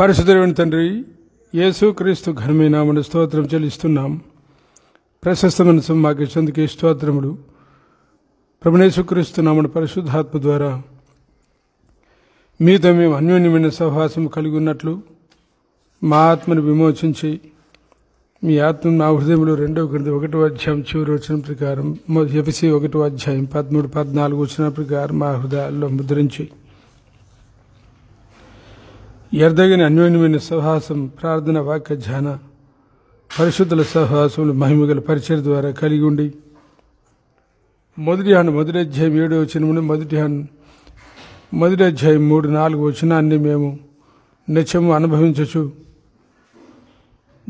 పరిశుద్ధుని తండ్రి యేసుక్రీస్తు ఘనమైన స్తోత్రం చెల్లిస్తున్నాం ప్రశస్తమైన సొమ్ము మాకు ఇచ్చేందుకు స్తోత్రములు ప్రభునేసుక్రీస్తు నామన పరిశుద్ధాత్మ ద్వారా మీతో మేము అన్యోన్యమైన సహవాసం కలిగి ఉన్నట్లు మా ఆత్మను విమోచించి మీ ఆత్మ నా హృదయంలో రెండవ గ్రంథం ఒకటో అధ్యాయం చివరి వచ్చిన ప్రకారం ఎఫ్సి ఒకటో అధ్యాయం పదమూడు పద్నాలుగు వచ్చిన ప్రకారం మా హృదయాల్లో ముద్రించి ఎరదగిన అన్యోన్యమైన సహాసం ప్రార్థన వాక్య ధ్యాన పరిశుద్ధుల సహాసములు మహిమగల పరిచయం ద్వారా కలిగి ఉండి మొదటి హాను మొదటి అధ్యాయం ఏడు వచనమును మొదటి హాను మొదటి అధ్యాయం మూడు నాలుగు వచనాన్ని మేము నిత్యము అనుభవించచ్చు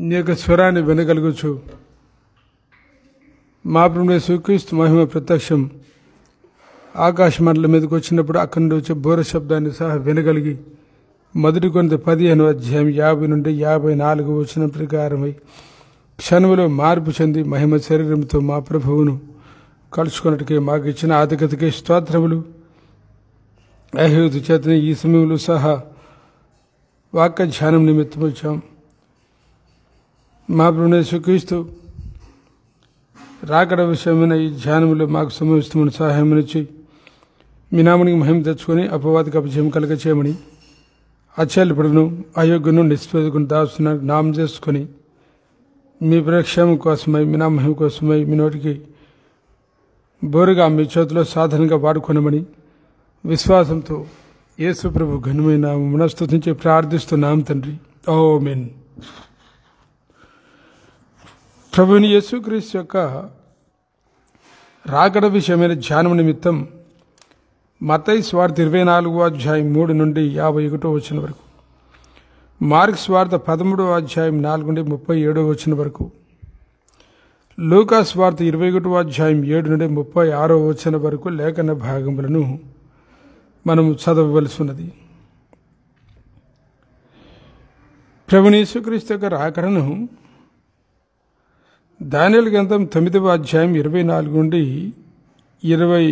నీ యొక్క స్వరాన్ని వినగలగచ్చు మా ప్రభుడే సుక్రీస్తు మహిమ ప్రత్యక్షం ఆకాశమండల మీదకి వచ్చినప్పుడు అక్కడి వచ్చే బోర శబ్దాన్ని సహా వినగలిగి మొదటి కొంత పదిహేను అధ్యాయం యాభై నుండి యాభై నాలుగు వచ్చిన ప్రకారమై క్షణములో మార్పు చెంది మహిమ శరీరంతో మా ప్రభువును కలుసుకున్నట్టుకే మాకు ఇచ్చిన ఆధికతకే స్తోత్రములు అహిరుతి చేతని ఈ సమయంలో సహా వాక్య ధ్యానం నిమిత్తం వచ్చాం మా ప్రభుని సుఖిస్తూ రాకడ విషయమైన ఈ ధ్యానంలో మాకు సమవిస్తమైన సహాయం ఇచ్చి మీ మహిమ తెచ్చుకొని అపవాదికి అపజయం కలగ చేయమని అచలుపుడును అయోగ్యను నిష్పేదకును దాస్తున్న నామం చేసుకొని మీ ప్రక్షేమం కోసమై మీ నామం కోసమై మీ నోటికి బోరుగా మీ చేతిలో సాధనంగా వాడుకొనమని విశ్వాసంతో యేసు ప్రభు ఘనమైన మనస్థుతించి ప్రార్థిస్తున్నాం తండ్రి ఓ మీన్ ప్రభుని యేసుక్రీస్తు యొక్క రాకడ విషయమైన ధ్యానం నిమిత్తం మతై స్వార్థ ఇరవై నాలుగో అధ్యాయం మూడు నుండి యాభై ఒకటో వచ్చిన వరకు మార్క్ స్వార్థ పదమూడవ అధ్యాయం నాలుగు నుండి ముప్పై ఏడో వచ్చిన వరకు లూకా స్వార్థ ఇరవై ఒకటో అధ్యాయం ఏడు నుండి ముప్పై ఆరో వచ్చిన వరకు లేఖన భాగములను మనం చదవవలసి ఉన్నది ప్రభునేసుక్రీస్తు యొక్క రాకడను దానిల గ్రంథం తొమ్మిదవ అధ్యాయం ఇరవై నాలుగు నుండి ఇరవై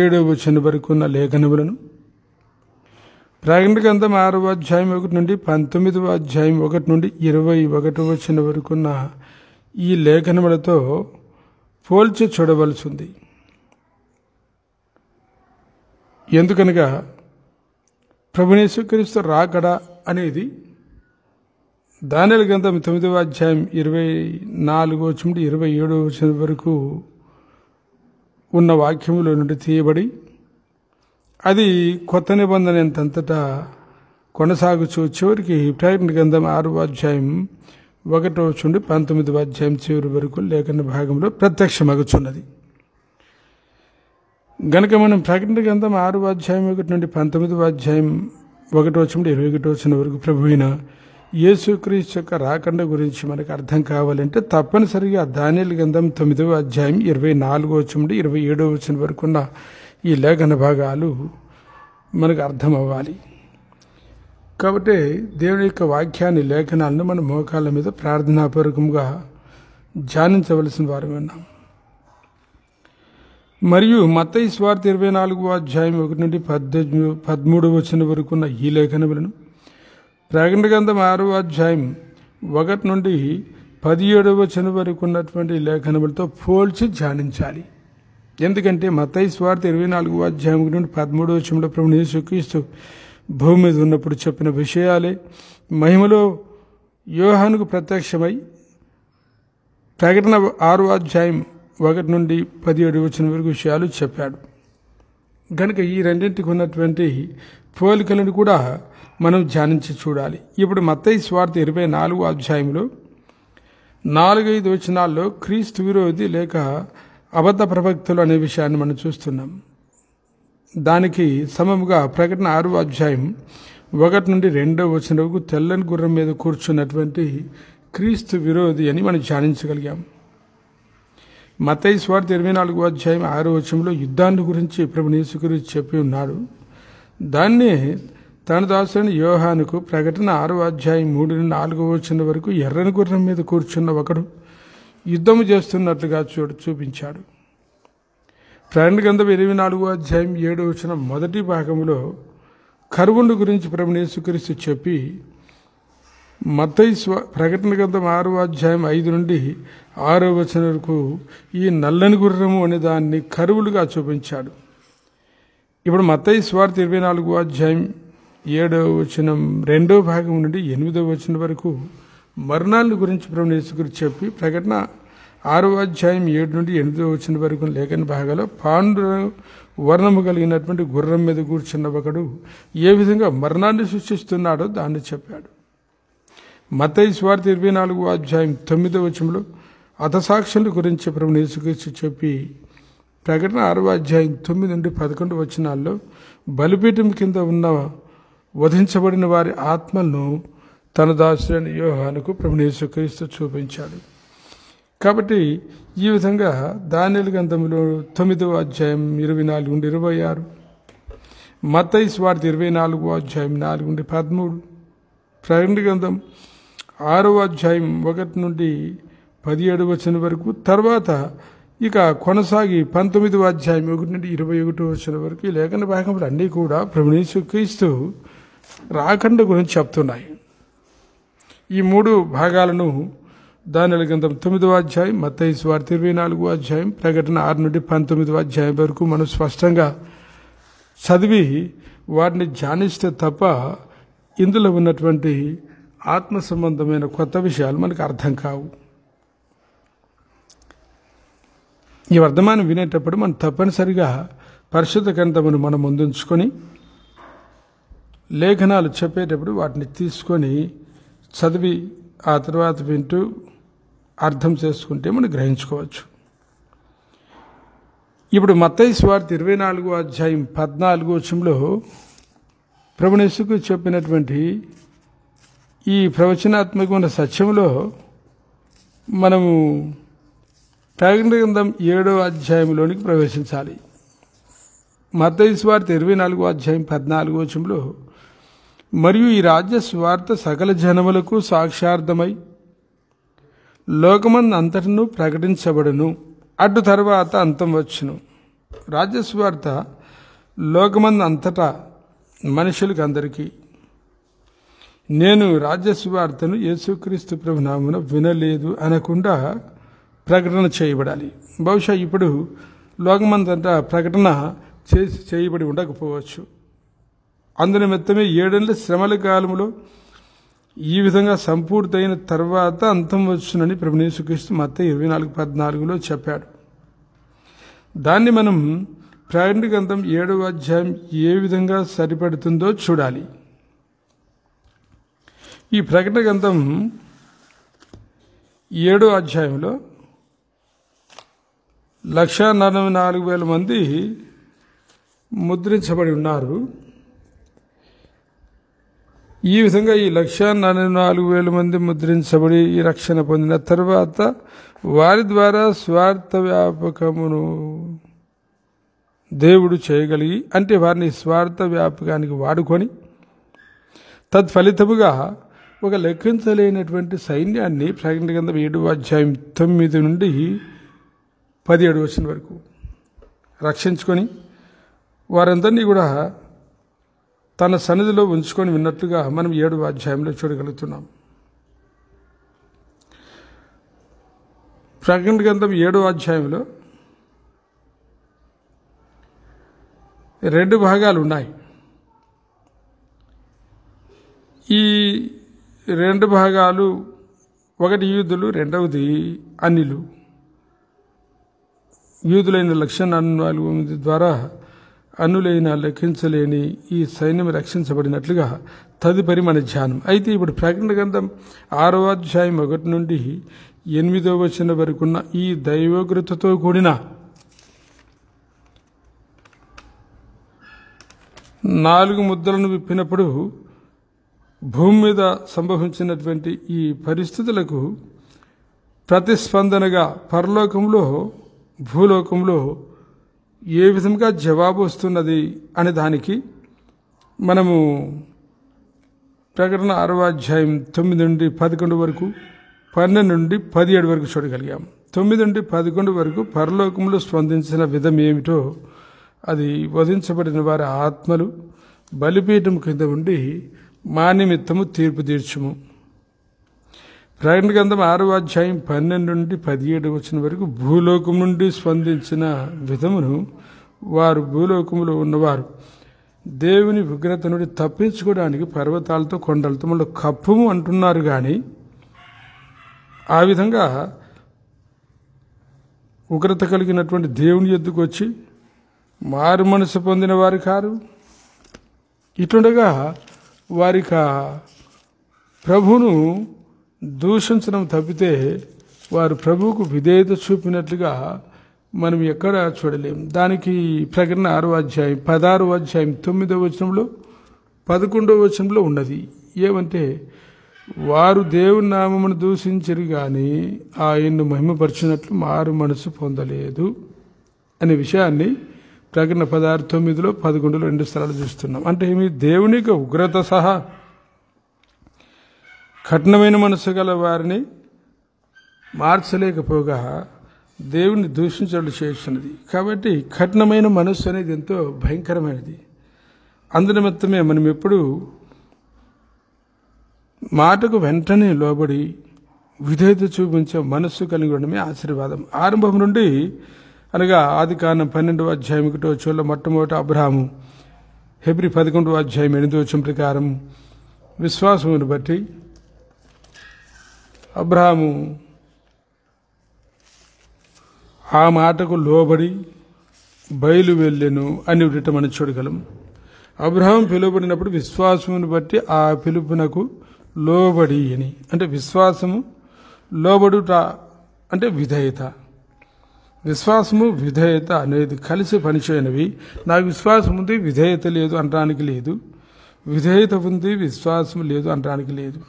ఏడవ వచనం వరకు ఉన్న లేఖనములను ప్రకటన గ్రంథం ఆరవ అధ్యాయం ఒకటి నుండి పంతొమ్మిదవ అధ్యాయం ఒకటి నుండి ఇరవై ఒకటవ వరకు ఉన్న ఈ లేఖనములతో పోల్చి చూడవలసి ఉంది ఎందుకనగా ప్రభునేశ్వరిస్తూ రాకడ అనేది దానిల గ్రంథం తొమ్మిదవ అధ్యాయం ఇరవై నాలుగో నుంచి ఇరవై ఏడవ వరకు ఉన్న వాక్యములో నుండి తీయబడి అది కొత్త నిబంధన ఎంతంతటా కొనసాగుచు చివరికి ప్రకటన గ్రంథం ఆరు అధ్యాయం ఒకటో నుండి పంతొమ్మిది అధ్యాయం చివరి వరకు లేఖన భాగంలో ప్రత్యక్షమగుచున్నది గనక మనం ప్రకటన గ్రంథం ఆరు అధ్యాయం ఒకటి నుండి పంతొమ్మిది అధ్యాయం ఒకటో నుండి ఇరవై ఒకటో వరకు ప్రభువైన యేసుక్రీస్తు యొక్క రాకండ గురించి మనకు అర్థం కావాలంటే తప్పనిసరిగా దానిల గంధం తొమ్మిదవ అధ్యాయం ఇరవై నాలుగో నుండి ఇరవై ఏడవ వచ్చిన వరకున్న ఈ లేఖన భాగాలు మనకు అర్థం అవ్వాలి కాబట్టి దేవుని యొక్క వాక్యాన్ని లేఖనాలను మన మోకాళ్ళ మీద ప్రార్థనాపూర్వకంగా ధ్యానించవలసిన వారు విన్నాం మరియు మతయి స్వార్థ ఇరవై నాలుగవ అధ్యాయం ఒకటి నుండి పద్దెనిమిది పదమూడవ వచ్చిన వరకున్న ఈ లేఖనములను ప్రకటన గంధం ఆరో అధ్యాయం ఒకటి నుండి పదిహేడవ వచన వరకు ఉన్నటువంటి లేఖనములతో పోల్చి ధ్యానించాలి ఎందుకంటే మతయి స్వార్థ ఇరవై నాలుగు అధ్యాయం నుండి పదమూడవ వచనంలో ప్రభుని యేసుక్రీస్తు భూమి మీద ఉన్నప్పుడు చెప్పిన విషయాలే మహిమలో వ్యూహానికి ప్రత్యక్షమై ప్రకటన ఆరో అధ్యాయం ఒకటి నుండి పదిహేడు వచ్చిన వరకు విషయాలు చెప్పాడు కనుక ఈ రెండింటికి ఉన్నటువంటి పోలికలను కూడా మనం ధ్యానించి చూడాలి ఇప్పుడు మత్తయి స్వార్థ ఇరవై నాలుగు అధ్యాయంలో నాలుగైదు వచనాల్లో క్రీస్తు విరోధి లేక అబద్ధ ప్రవక్తలు అనే విషయాన్ని మనం చూస్తున్నాం దానికి సమముగా ప్రకటన ఆరు అధ్యాయం ఒకటి నుండి రెండవ వచ్చిన వరకు తెల్లని గుర్రం మీద కూర్చున్నటువంటి క్రీస్తు విరోధి అని మనం ధ్యానించగలిగాం మతయి స్వార్థ ఇరవై నాలుగు అధ్యాయం ఆరో వచనంలో యుద్ధాన్ని గురించి ప్రభు గురించి చెప్పి ఉన్నాడు దాన్నే తన దాసుని యోహానుకు ప్రకటన ఆరో అధ్యాయం మూడు నుండి నాలుగో వచ్చిన వరకు ఎర్రని గుర్రం మీద కూర్చున్న ఒకడు యుద్ధము చేస్తున్నట్లుగా చూడు చూపించాడు ప్రయాణ గంధం ఇరవై నాలుగో అధ్యాయం ఏడు వచ్చిన మొదటి భాగంలో కరువుండు గురించి ప్రభునేసుకరిస్తూ చెప్పి మతయి స్వ ప్రకటన గంధం ఆరో అధ్యాయం ఐదు నుండి ఆరో వచ్చిన వరకు ఈ నల్లని గుర్రము అనే దాన్ని కరువులుగా చూపించాడు ఇప్పుడు మతయి స్వార్థ ఇరవై నాలుగో అధ్యాయం ఏడవ వచనం రెండవ భాగం నుండి ఎనిమిదవ వచనం వరకు మరణాల గురించి ప్రభుని యేసుగురు చెప్పి ప్రకటన ఆరవ అధ్యాయం ఏడు నుండి ఎనిమిదవ వచనం వరకు లేఖని భాగాలు పాండు వర్ణము కలిగినటువంటి గుర్రం మీద కూర్చున్న ఒకడు ఏ విధంగా మరణాన్ని సృష్టిస్తున్నాడో దాన్ని చెప్పాడు మతై స్వార్థ ఇరవై నాలుగు అధ్యాయం తొమ్మిదవ వచనంలో అతసాక్షుల గురించి ప్రభు నేసుకొచ్చి చెప్పి ప్రకటన ఆరవ అధ్యాయం తొమ్మిది నుండి పదకొండు వచనాల్లో బలిపీఠం కింద ఉన్న వధించబడిన వారి ఆత్మలను తన దాసులైన వ్యూహానికి ప్రభునేశ్వర క్రీస్తు చూపించాడు కాబట్టి ఈ విధంగా దానిల గ్రంథంలో తొమ్మిదవ అధ్యాయం ఇరవై నాలుగు నుండి ఇరవై ఆరు మతైస్ వార్త ఇరవై నాలుగు అధ్యాయం నాలుగు నుండి పదమూడు ప్రకటన గ్రంథం ఆరవ అధ్యాయం ఒకటి నుండి పదిహేడు వచ్చిన వరకు తర్వాత ఇక కొనసాగి పంతొమ్మిదవ అధ్యాయం ఒకటి నుండి ఇరవై ఒకటి వచ్చిన వరకు ఈ లేఖన భాగంలో అన్నీ కూడా ప్రభుణేశ్వ క్రీస్తు రాఖండ గురించి చెప్తున్నాయి ఈ మూడు భాగాలను దానిల గ్రంథం తొమ్మిదవ అధ్యాయం మత్తయి వార్త ఇరవై నాలుగు అధ్యాయం ప్రకటన ఆరు నుండి పంతొమ్మిదవ అధ్యాయం వరకు మనం స్పష్టంగా చదివి వారిని ధ్యానిస్తే తప్ప ఇందులో ఉన్నటువంటి ఆత్మ సంబంధమైన కొత్త విషయాలు మనకు అర్థం కావు ఈ వర్ధమానం వినేటప్పుడు మనం తప్పనిసరిగా పరిశుద్ధ గ్రంథమును మనం ముందుంచుకొని లేఖనాలు చెప్పేటప్పుడు వాటిని తీసుకొని చదివి ఆ తర్వాత వింటూ అర్థం చేసుకుంటే మనం గ్రహించుకోవచ్చు ఇప్పుడు మత్తయి స్వార్థ ఇరవై నాలుగో అధ్యాయం పద్నాలుగో వచ్చంలో ప్రభునేసుకు చెప్పినటువంటి ఈ ప్రవచనాత్మకమైన సత్యంలో మనము ప్రకటన గ్రంథం ఏడో అధ్యాయంలోనికి ప్రవేశించాలి మత్తయి స్వార్థ ఇరవై నాలుగో అధ్యాయం పద్నాలుగో వచ్చంలో మరియు ఈ రాజ్య స్వార్త సకల జనములకు సాక్షార్థమై లోకమంది అంతటను ప్రకటించబడును అటు తర్వాత అంతం వచ్చును రాజ్యస్వార్థ లోకమంది అంతటా మనుషులకు అందరికీ నేను రాజ్యస్వార్థను యేసుక్రీస్తు ప్రభునామున వినలేదు అనకుండా ప్రకటన చేయబడాలి బహుశా ఇప్పుడు లోకమంతటా ప్రకటన చేసి చేయబడి ఉండకపోవచ్చు అందునిమిత్తమే ఏడేళ్ళ శ్రమల కాలంలో ఈ విధంగా సంపూర్తయిన తర్వాత అంతం వచ్చునని ప్రభునేసుకృష్ణ మత ఇరవై నాలుగు పద్నాలుగులో చెప్పాడు దాన్ని మనం ప్రయాణ గ్రంథం ఏడవ అధ్యాయం ఏ విధంగా సరిపడుతుందో చూడాలి ఈ ప్రకటన గ్రంథం ఏడో అధ్యాయంలో లక్ష నలభై నాలుగు వేల మంది ముద్రించబడి ఉన్నారు ఈ విధంగా ఈ లక్ష నాలుగు వేల మంది ముద్రించబడి ఈ రక్షణ పొందిన తర్వాత వారి ద్వారా స్వార్థ వ్యాపకమును దేవుడు చేయగలిగి అంటే వారిని స్వార్థ వ్యాపకానికి వాడుకొని తత్ఫలితముగా ఒక లెక్కించలేనటువంటి సైన్యాన్ని ప్రకటన కింద ఏడు అధ్యాయం తొమ్మిది నుండి పదిహేడు వచ్చిన వరకు రక్షించుకొని వారందరినీ కూడా తన సన్నిధిలో ఉంచుకొని విన్నట్లుగా మనం ఏడు అధ్యాయంలో చూడగలుగుతున్నాం ప్రకటన గ్రంథం ఏడో అధ్యాయంలో రెండు భాగాలు ఉన్నాయి ఈ రెండు భాగాలు ఒకటి యూదులు రెండవది అనిలు యూదులైన లక్ష నాలుగు ద్వారా అనులైన లెక్కించలేని ఈ సైన్యం రక్షించబడినట్లుగా తదుపరి మన ధ్యానం అయితే ఇప్పుడు ప్రకటన గ్రంథం ఆరో అధ్యాయం ఒకటి నుండి ఎనిమిదో వచ్చిన వరకున్న ఈ దైవోగ్రతతో కూడిన నాలుగు ముద్రలను విప్పినప్పుడు భూమి మీద సంభవించినటువంటి ఈ పరిస్థితులకు ప్రతిస్పందనగా పరలోకంలో భూలోకంలో ఏ విధంగా జవాబు వస్తున్నది అనే దానికి మనము ప్రకటన ఆరవ అధ్యాయం తొమ్మిది నుండి పదకొండు వరకు పన్నెండు నుండి పదిహేడు వరకు చూడగలిగాం తొమ్మిది నుండి పదకొండు వరకు పరలోకంలో స్పందించిన విధం ఏమిటో అది వధించబడిన వారి ఆత్మలు బలిపీఠం కింద ఉండి మా నిమిత్తము తీర్పు తీర్చుము ప్రకటన గంధం ఆరో అధ్యాయం పన్నెండు నుండి పదిహేడు వచ్చిన వరకు భూలోకం నుండి స్పందించిన విధమును వారు భూలోకములో ఉన్నవారు దేవుని ఉగ్రత నుండి తప్పించుకోవడానికి పర్వతాలతో కొండలతో మళ్ళీ కప్పము అంటున్నారు కానీ ఆ విధంగా ఉగ్రత కలిగినటువంటి దేవుని ఎద్దుకు వచ్చి మారు మనసు పొందిన వారు కారు ఇటుండగా వారికి ప్రభును దూషించడం తప్పితే వారు ప్రభువుకు విధేయత చూపినట్లుగా మనం ఎక్కడ చూడలేము దానికి ప్రకటన ఆరో అధ్యాయం పదహారు అధ్యాయం తొమ్మిదో వచనంలో పదకొండవ వచనంలో ఉన్నది ఏమంటే వారు దేవుని నామమును దూషించరు కానీ ఆయన్ను మహిమపరిచినట్లు మారు మనసు పొందలేదు అనే విషయాన్ని ప్రకటన పదహారు తొమ్మిదిలో పదకొండులో రెండు స్థలాలు చూస్తున్నాం అంటే ఏమి దేవుని యొక్క ఉగ్రత సహా కఠినమైన మనసు గల వారిని మార్చలేకపోగా దేవుని దూషించడం చేస్తున్నది కాబట్టి కఠినమైన మనస్సు అనేది ఎంతో భయంకరమైనది మొత్తమే మనం ఎప్పుడు మాటకు వెంటనే లోబడి విధేత చూపించే మనస్సు కలిగి ఉండడమే ఆశీర్వాదం ఆరంభం నుండి అనగా ఆది కారణం పన్నెండవ అధ్యాయం ఒకటో చోళ్ళ మొట్టమొదటి అబ్రహాము హెబ్రి పదకొండవ అధ్యాయం ఎనిమిదవ ప్రకారం విశ్వాసమును బట్టి అబ్రహాము ఆ మాటకు లోబడి బయలు వెళ్ళెను అని మనం చూడగలం అబ్రహాం పిలువబడినప్పుడు విశ్వాసమును బట్టి ఆ పిలుపునకు లోబడి అని అంటే విశ్వాసము లోబడుట అంటే విధేయత విశ్వాసము విధేయత అనేది కలిసి పనిచేయనివి నాకు విశ్వాసం ఉంది విధేయత లేదు అనడానికి లేదు విధేయత ఉంది విశ్వాసం లేదు అనడానికి లేదు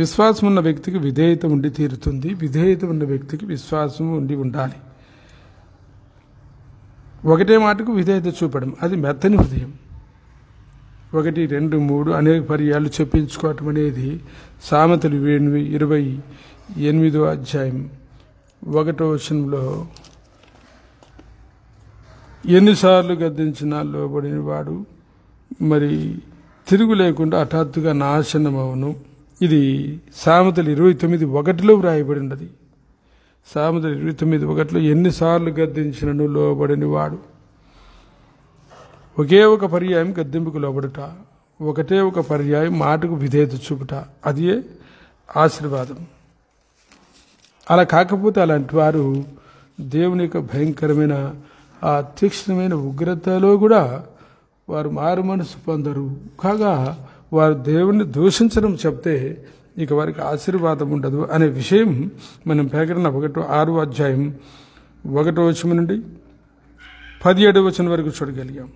విశ్వాసం ఉన్న వ్యక్తికి విధేయత ఉండి తీరుతుంది విధేయత ఉన్న వ్యక్తికి విశ్వాసం ఉండి ఉండాలి ఒకటే మాటకు విధేయత చూపడం అది మెత్తని హృదయం ఒకటి రెండు మూడు అనేక పర్యాలు చెప్పించుకోవటం అనేది సామెతలు ఎనిమిది ఇరవై ఎనిమిదో అధ్యాయం ఒకటో వచనంలో ఎన్నిసార్లు గద్దించినా లోబడిన వాడు మరి తిరుగు లేకుండా హఠాత్తుగా నాశనమవును ఇది సామెతలు ఇరవై తొమ్మిది ఒకటిలో వ్రాయబడినది సామెతలు ఇరవై తొమ్మిది ఒకటిలో ఎన్నిసార్లు గద్దించినను లోబడిని వాడు ఒకే ఒక పర్యాయం గద్దెంపుకు లోబడుట ఒకటే ఒక పర్యాయం మాటకు విధేయత చూపుట అదే ఆశీర్వాదం అలా కాకపోతే అలాంటి వారు దేవుని యొక్క భయంకరమైన ఆ తీక్షణమైన ఉగ్రతలో కూడా వారు మారు మనసు పొందరు కాగా వారు దేవుణ్ణి దూషించడం చెప్తే ఇక వారికి ఆశీర్వాదం ఉండదు అనే విషయం మనం ప్రకటన ఒకటో ఆరో అధ్యాయం ఒకటో వచ్చిన నుండి పదిహేడు వచ్చిన వరకు చూడగలిగాం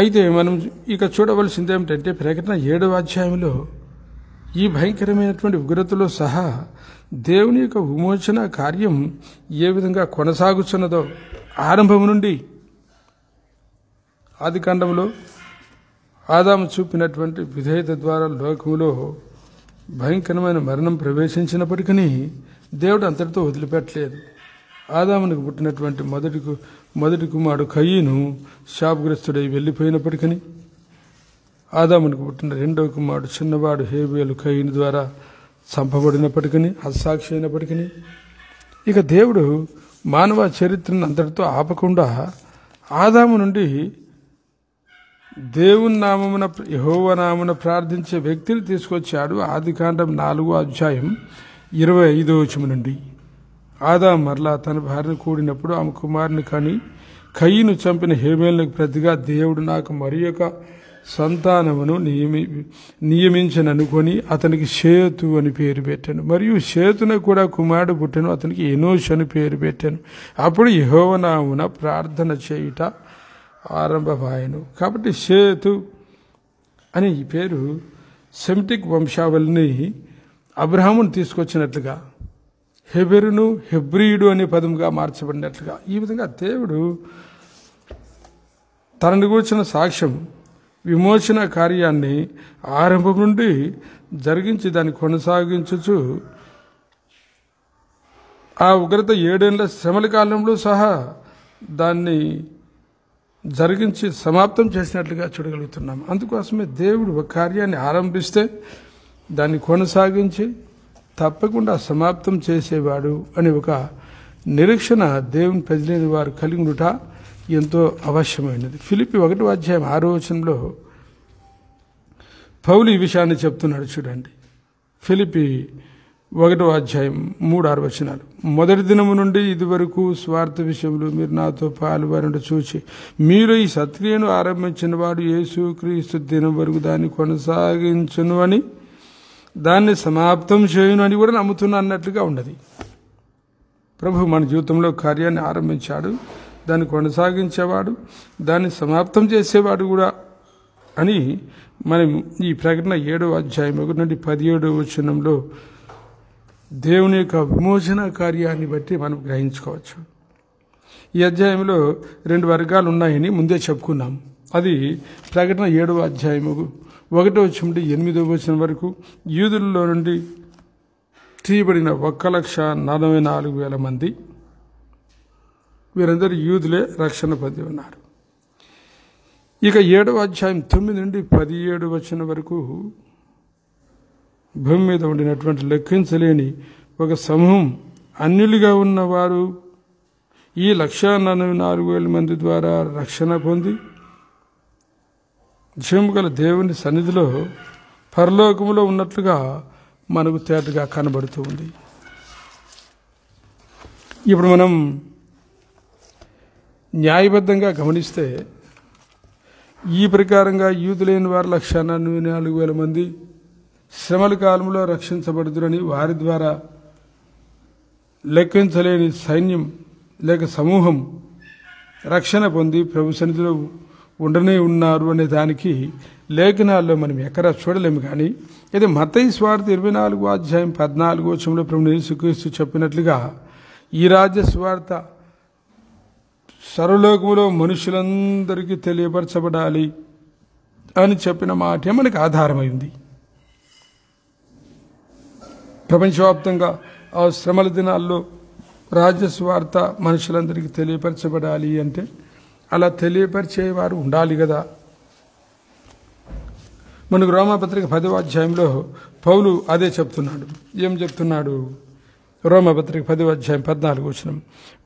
అయితే మనం ఇక చూడవలసింది ఏమిటంటే ప్రకటన ఏడవ అధ్యాయంలో ఈ భయంకరమైనటువంటి ఉగ్రతలో సహా దేవుని యొక్క విమోచన కార్యం ఏ విధంగా కొనసాగుతున్నదో ఆరంభం నుండి ఆది కాండంలో ఆదాము చూపినటువంటి విధేయత ద్వారా లోకములో భయంకరమైన మరణం ప్రవేశించినప్పటికీ దేవుడు అంతటితో వదిలిపెట్టలేదు ఆదామునికి పుట్టినటువంటి మొదటి మొదటి కుమారుడు కయ్యను శాపగ్రస్తుడై వెళ్ళిపోయినప్పటికీ ఆదామునికి పుట్టిన రెండవ కుమారుడు చిన్నవాడు హేబేలు కయ్యని ద్వారా చంపబడినప్పటికీ హస్సాక్షి అయినప్పటికీ ఇక దేవుడు మానవ చరిత్రను అంతటితో ఆపకుండా ఆదాము నుండి దేవుని నామమున యహోవనామున ప్రార్థించే వ్యక్తిని తీసుకొచ్చాడు ఆదికాండం నాలుగో అధ్యాయం ఇరవై ఐదో నుండి ఆదా మరలా తన భార్యను కూడినప్పుడు ఆమె కుమారుని కాని కయ్యను చంపిన హేమేలకు ప్రతిగా దేవుడు నాకు మరి సంతానమును నియమి నియమించననుకొని అతనికి షేతు అని పేరు పెట్టాను మరియు షేతున కూడా కుమారుడు పుట్టను అతనికి ఎనోష్ అని పేరు పెట్టాను అప్పుడు యహోవనామున ప్రార్థన చేయుట ఆరంభమాయను కాబట్టి సేతు అని ఈ పేరు సెమిటిక్ వంశావళిని అబ్రహామును తీసుకొచ్చినట్లుగా హెబెరును హెబ్రియుడు అనే పదముగా మార్చబడినట్లుగా ఈ విధంగా దేవుడు తనను కూర్చిన సాక్ష్యం విమోచన కార్యాన్ని ఆరంభం నుండి జరిగించి దాన్ని కొనసాగించుచు ఆ ఉగ్రత ఏడేళ్ల శ్రమల కాలంలో సహా దాన్ని జరిగించి సమాప్తం చేసినట్లుగా చూడగలుగుతున్నాం అందుకోసమే దేవుడు ఒక కార్యాన్ని ఆరంభిస్తే దాన్ని కొనసాగించి తప్పకుండా సమాప్తం చేసేవాడు అనే ఒక నిరీక్షణ దేవుని ప్రజలేని వారు కలిగి ఉండుట ఎంతో అవశ్యమైనది ఫిలిపి ఒకటి అధ్యాయం ఆరోచనలో పౌలు ఈ విషయాన్ని చెప్తున్నాడు చూడండి ఫిలిపి ఒకటో అధ్యాయం మూడు ఆరు వచనాలు మొదటి దినము నుండి ఇదివరకు స్వార్థ విషయంలో మీరు నాతో పాలువారిని చూచి మీరు ఈ సత్క్రియను ఆరంభించిన వాడు యేసు క్రీస్తు దినం వరకు దాన్ని కొనసాగించును అని దాన్ని సమాప్తం చేయను అని కూడా నమ్ముతున్నా అన్నట్లుగా ఉన్నది ప్రభు మన జీవితంలో కార్యాన్ని ఆరంభించాడు దాన్ని కొనసాగించేవాడు దాన్ని సమాప్తం చేసేవాడు కూడా అని మనం ఈ ప్రకటన ఏడవ అధ్యాయం ఒకటి నుండి పదిహేడవ వచనంలో దేవుని యొక్క విమోచన కార్యాన్ని బట్టి మనం గ్రహించుకోవచ్చు ఈ అధ్యాయంలో రెండు వర్గాలు ఉన్నాయని ముందే చెప్పుకున్నాం అది ప్రకటన ఏడవ అధ్యాయము ఒకటో వచ్చిన నుండి ఎనిమిదవ వచ్చిన వరకు యూదుల్లో నుండి తీయబడిన ఒక్క లక్ష నలభై నాలుగు వేల మంది వీరందరూ యూదులే రక్షణ పొంది ఉన్నారు ఇక ఏడవ అధ్యాయం తొమ్మిది నుండి పదిహేడు వచ్చిన వరకు భూమి మీద ఉండినటువంటి లెక్కించలేని ఒక సమూహం అన్యులుగా ఉన్నవారు ఈ లక్ష నాలుగు వేల మంది ద్వారా రక్షణ పొంది జీవముగల దేవుని సన్నిధిలో పరలోకములో ఉన్నట్లుగా మనకు తేటగా కనబడుతూ ఉంది ఇప్పుడు మనం న్యాయబద్ధంగా గమనిస్తే ఈ ప్రకారంగా యూదులైన వారు లక్ష నాలుగు వేల మంది శ్రమల కాలంలో రక్షించబడుతురని వారి ద్వారా లెక్కించలేని సైన్యం లేక సమూహం రక్షణ పొంది ప్రభు సన్నిధిలో ఉండనే ఉన్నారు అనే దానికి లేఖనాల్లో మనం ఎక్కడా చూడలేము కానీ ఇది మతయి స్వార్థ ఇరవై నాలుగు అధ్యాయం పద్నాలుగు వచ్చంలో ప్రభు యేసుక్రీస్తు చెప్పినట్లుగా ఈ రాజ్య స్వార్థ సర్వలోకములో మనుషులందరికీ తెలియపరచబడాలి అని చెప్పిన మాటే మనకు ఆధారమైంది ప్రపంచవ్యాప్తంగా ఆ శ్రమల దినాల్లో రాజస్వార్త మనుషులందరికీ తెలియపరచబడాలి అంటే అలా తెలియపరిచేవారు ఉండాలి కదా మనకు రోమపత్రిక పదవాధ్యాయంలో పౌలు అదే చెప్తున్నాడు ఏం చెప్తున్నాడు రోమపత్రిక పదవాధ్యాయం పద్నాలుగు వచ్చిన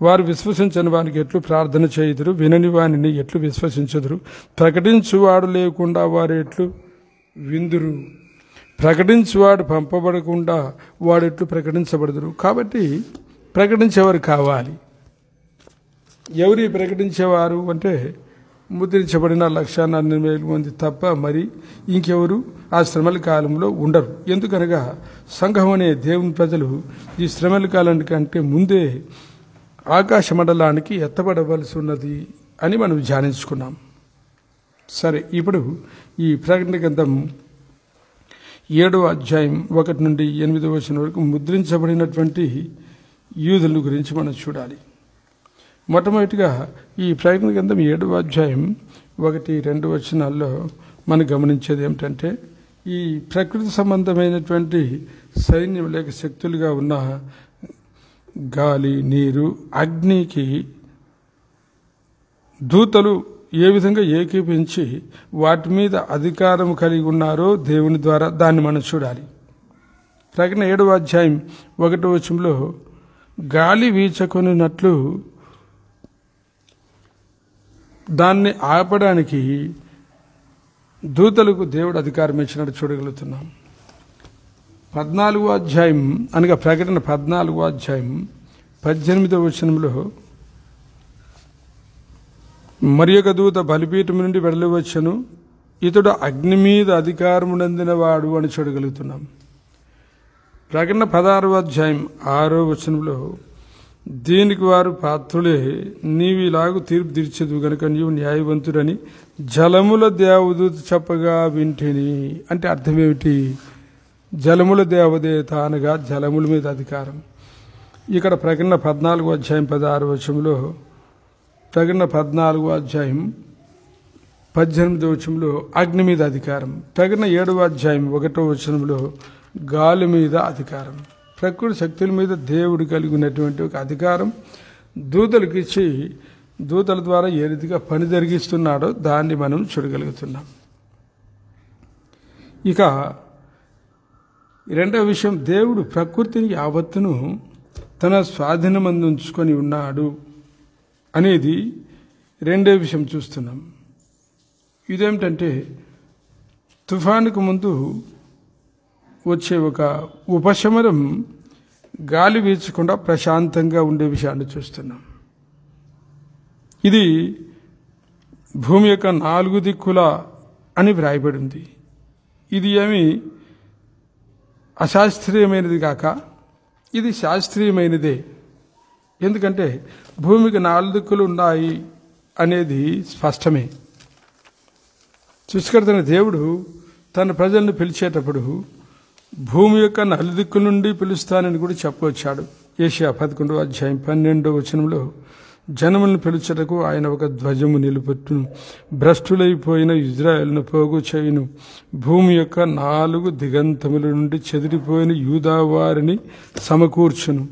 వారు విశ్వసించని వానికి ఎట్లు ప్రార్థన చేయుదురు వినని వానిని ఎట్లు విశ్వసించదురు ప్రకటించువాడు లేకుండా వారు ఎట్లు విందురు ప్రకటించేవాడు పంపబడకుండా వాడు ఎట్లు ప్రకటించబడదురు కాబట్టి ప్రకటించేవారు కావాలి ఎవరి ప్రకటించేవారు అంటే ముద్రించబడిన లక్ష వేల మంది తప్ప మరి ఇంకెవరు ఆ శ్రమల కాలంలో ఉండరు ఎందుకనగా సంఘం అనే దేవుని ప్రజలు ఈ శ్రమల కాలం కంటే ముందే ఆకాశ మండలానికి ఎత్తబడవలసి ఉన్నది అని మనం ధ్యానించుకున్నాం సరే ఇప్పుడు ఈ ప్రకటన గ్రంథం ఏడవ అధ్యాయం ఒకటి నుండి ఎనిమిదవ వచనం వరకు ముద్రించబడినటువంటి యూదుల గురించి మనం చూడాలి మొట్టమొదటిగా ఈ ప్రయత్న గ్రంథం ఏడవ అధ్యాయం ఒకటి రెండు వచనాల్లో మనం గమనించేది ఏమిటంటే ఈ ప్రకృతి సంబంధమైనటువంటి సైన్యం లేక శక్తులుగా ఉన్న గాలి నీరు అగ్నికి దూతలు ఏ విధంగా ఏకీపించి వాటి మీద అధికారం కలిగి ఉన్నారో దేవుని ద్వారా దాన్ని మనం చూడాలి ప్రకటన ఏడవ అధ్యాయం ఒకటో వచనంలో గాలి వీచకొనినట్లు దాన్ని ఆపడానికి దూతలకు దేవుడు అధికారం ఇచ్చినట్టు చూడగలుగుతున్నాం పద్నాలుగో అధ్యాయం అనగా ప్రకటన పద్నాలుగో అధ్యాయం పద్దెనిమిదవ వచనంలో మరి దూత బలిపీఠం నుండి వెళ్ళవచ్చను ఇతడు అగ్ని మీద అధికారం వాడు అని చూడగలుగుతున్నాం ప్రకటన పదారో అధ్యాయం ఆరో వచనంలో దీనికి వారు పాత్రులే నీవు ఇలాగూ తీర్పు తీర్చదు గనుక నీవు న్యాయవంతుడని జలముల దేవదూత చెప్పగా వింటిని అంటే అర్థం ఏమిటి జలముల దేవదేత అనగా జలముల మీద అధికారం ఇక్కడ ప్రకటన పద్నాలుగో అధ్యాయం పదహారు వచనంలో తగిన పద్నాలుగు అధ్యాయం పద్దెనిమిది వచనంలో అగ్ని మీద అధికారం తగిన ఏడవ అధ్యాయం ఒకటో వచనంలో గాలి మీద అధికారం ప్రకృతి శక్తుల మీద దేవుడు కలిగి ఉన్నటువంటి ఒక అధికారం దూతలకు ఇచ్చి దూతల ద్వారా ఏ రీతిగా పని జరిగిస్తున్నాడో దాన్ని మనం చూడగలుగుతున్నాం ఇక రెండవ విషయం దేవుడు ప్రకృతిని యావత్తును తన స్వాధీనమందు ఉంచుకొని ఉన్నాడు అనేది రెండో విషయం చూస్తున్నాం ఇదేమిటంటే తుఫానుకు ముందు వచ్చే ఒక ఉపశమనం గాలి వీచకుండా ప్రశాంతంగా ఉండే విషయాన్ని చూస్తున్నాం ఇది భూమి యొక్క నాలుగు దిక్కుల అని వ్రాయబడింది ఇది ఏమి అశాస్త్రీయమైనది కాక ఇది శాస్త్రీయమైనదే ఎందుకంటే భూమికి నాలుగు దిక్కులు ఉన్నాయి అనేది స్పష్టమే సృష్టికర్తన దేవుడు తన ప్రజలను పిలిచేటప్పుడు భూమి యొక్క నలుదిక్కు నుండి పిలుస్తానని కూడా చెప్పవచ్చాడు ఏషియా పదకొండు అధ్యాయం పన్నెండో వచనంలో జనములను పిలుచటకు ఆయన ఒక ధ్వజము నిలుపెట్టును భ్రష్టులైపోయిన ఇజ్రాయెల్ను పోగు చేయును భూమి యొక్క నాలుగు దిగంతముల నుండి చెదిరిపోయిన యూదావారిని సమకూర్చును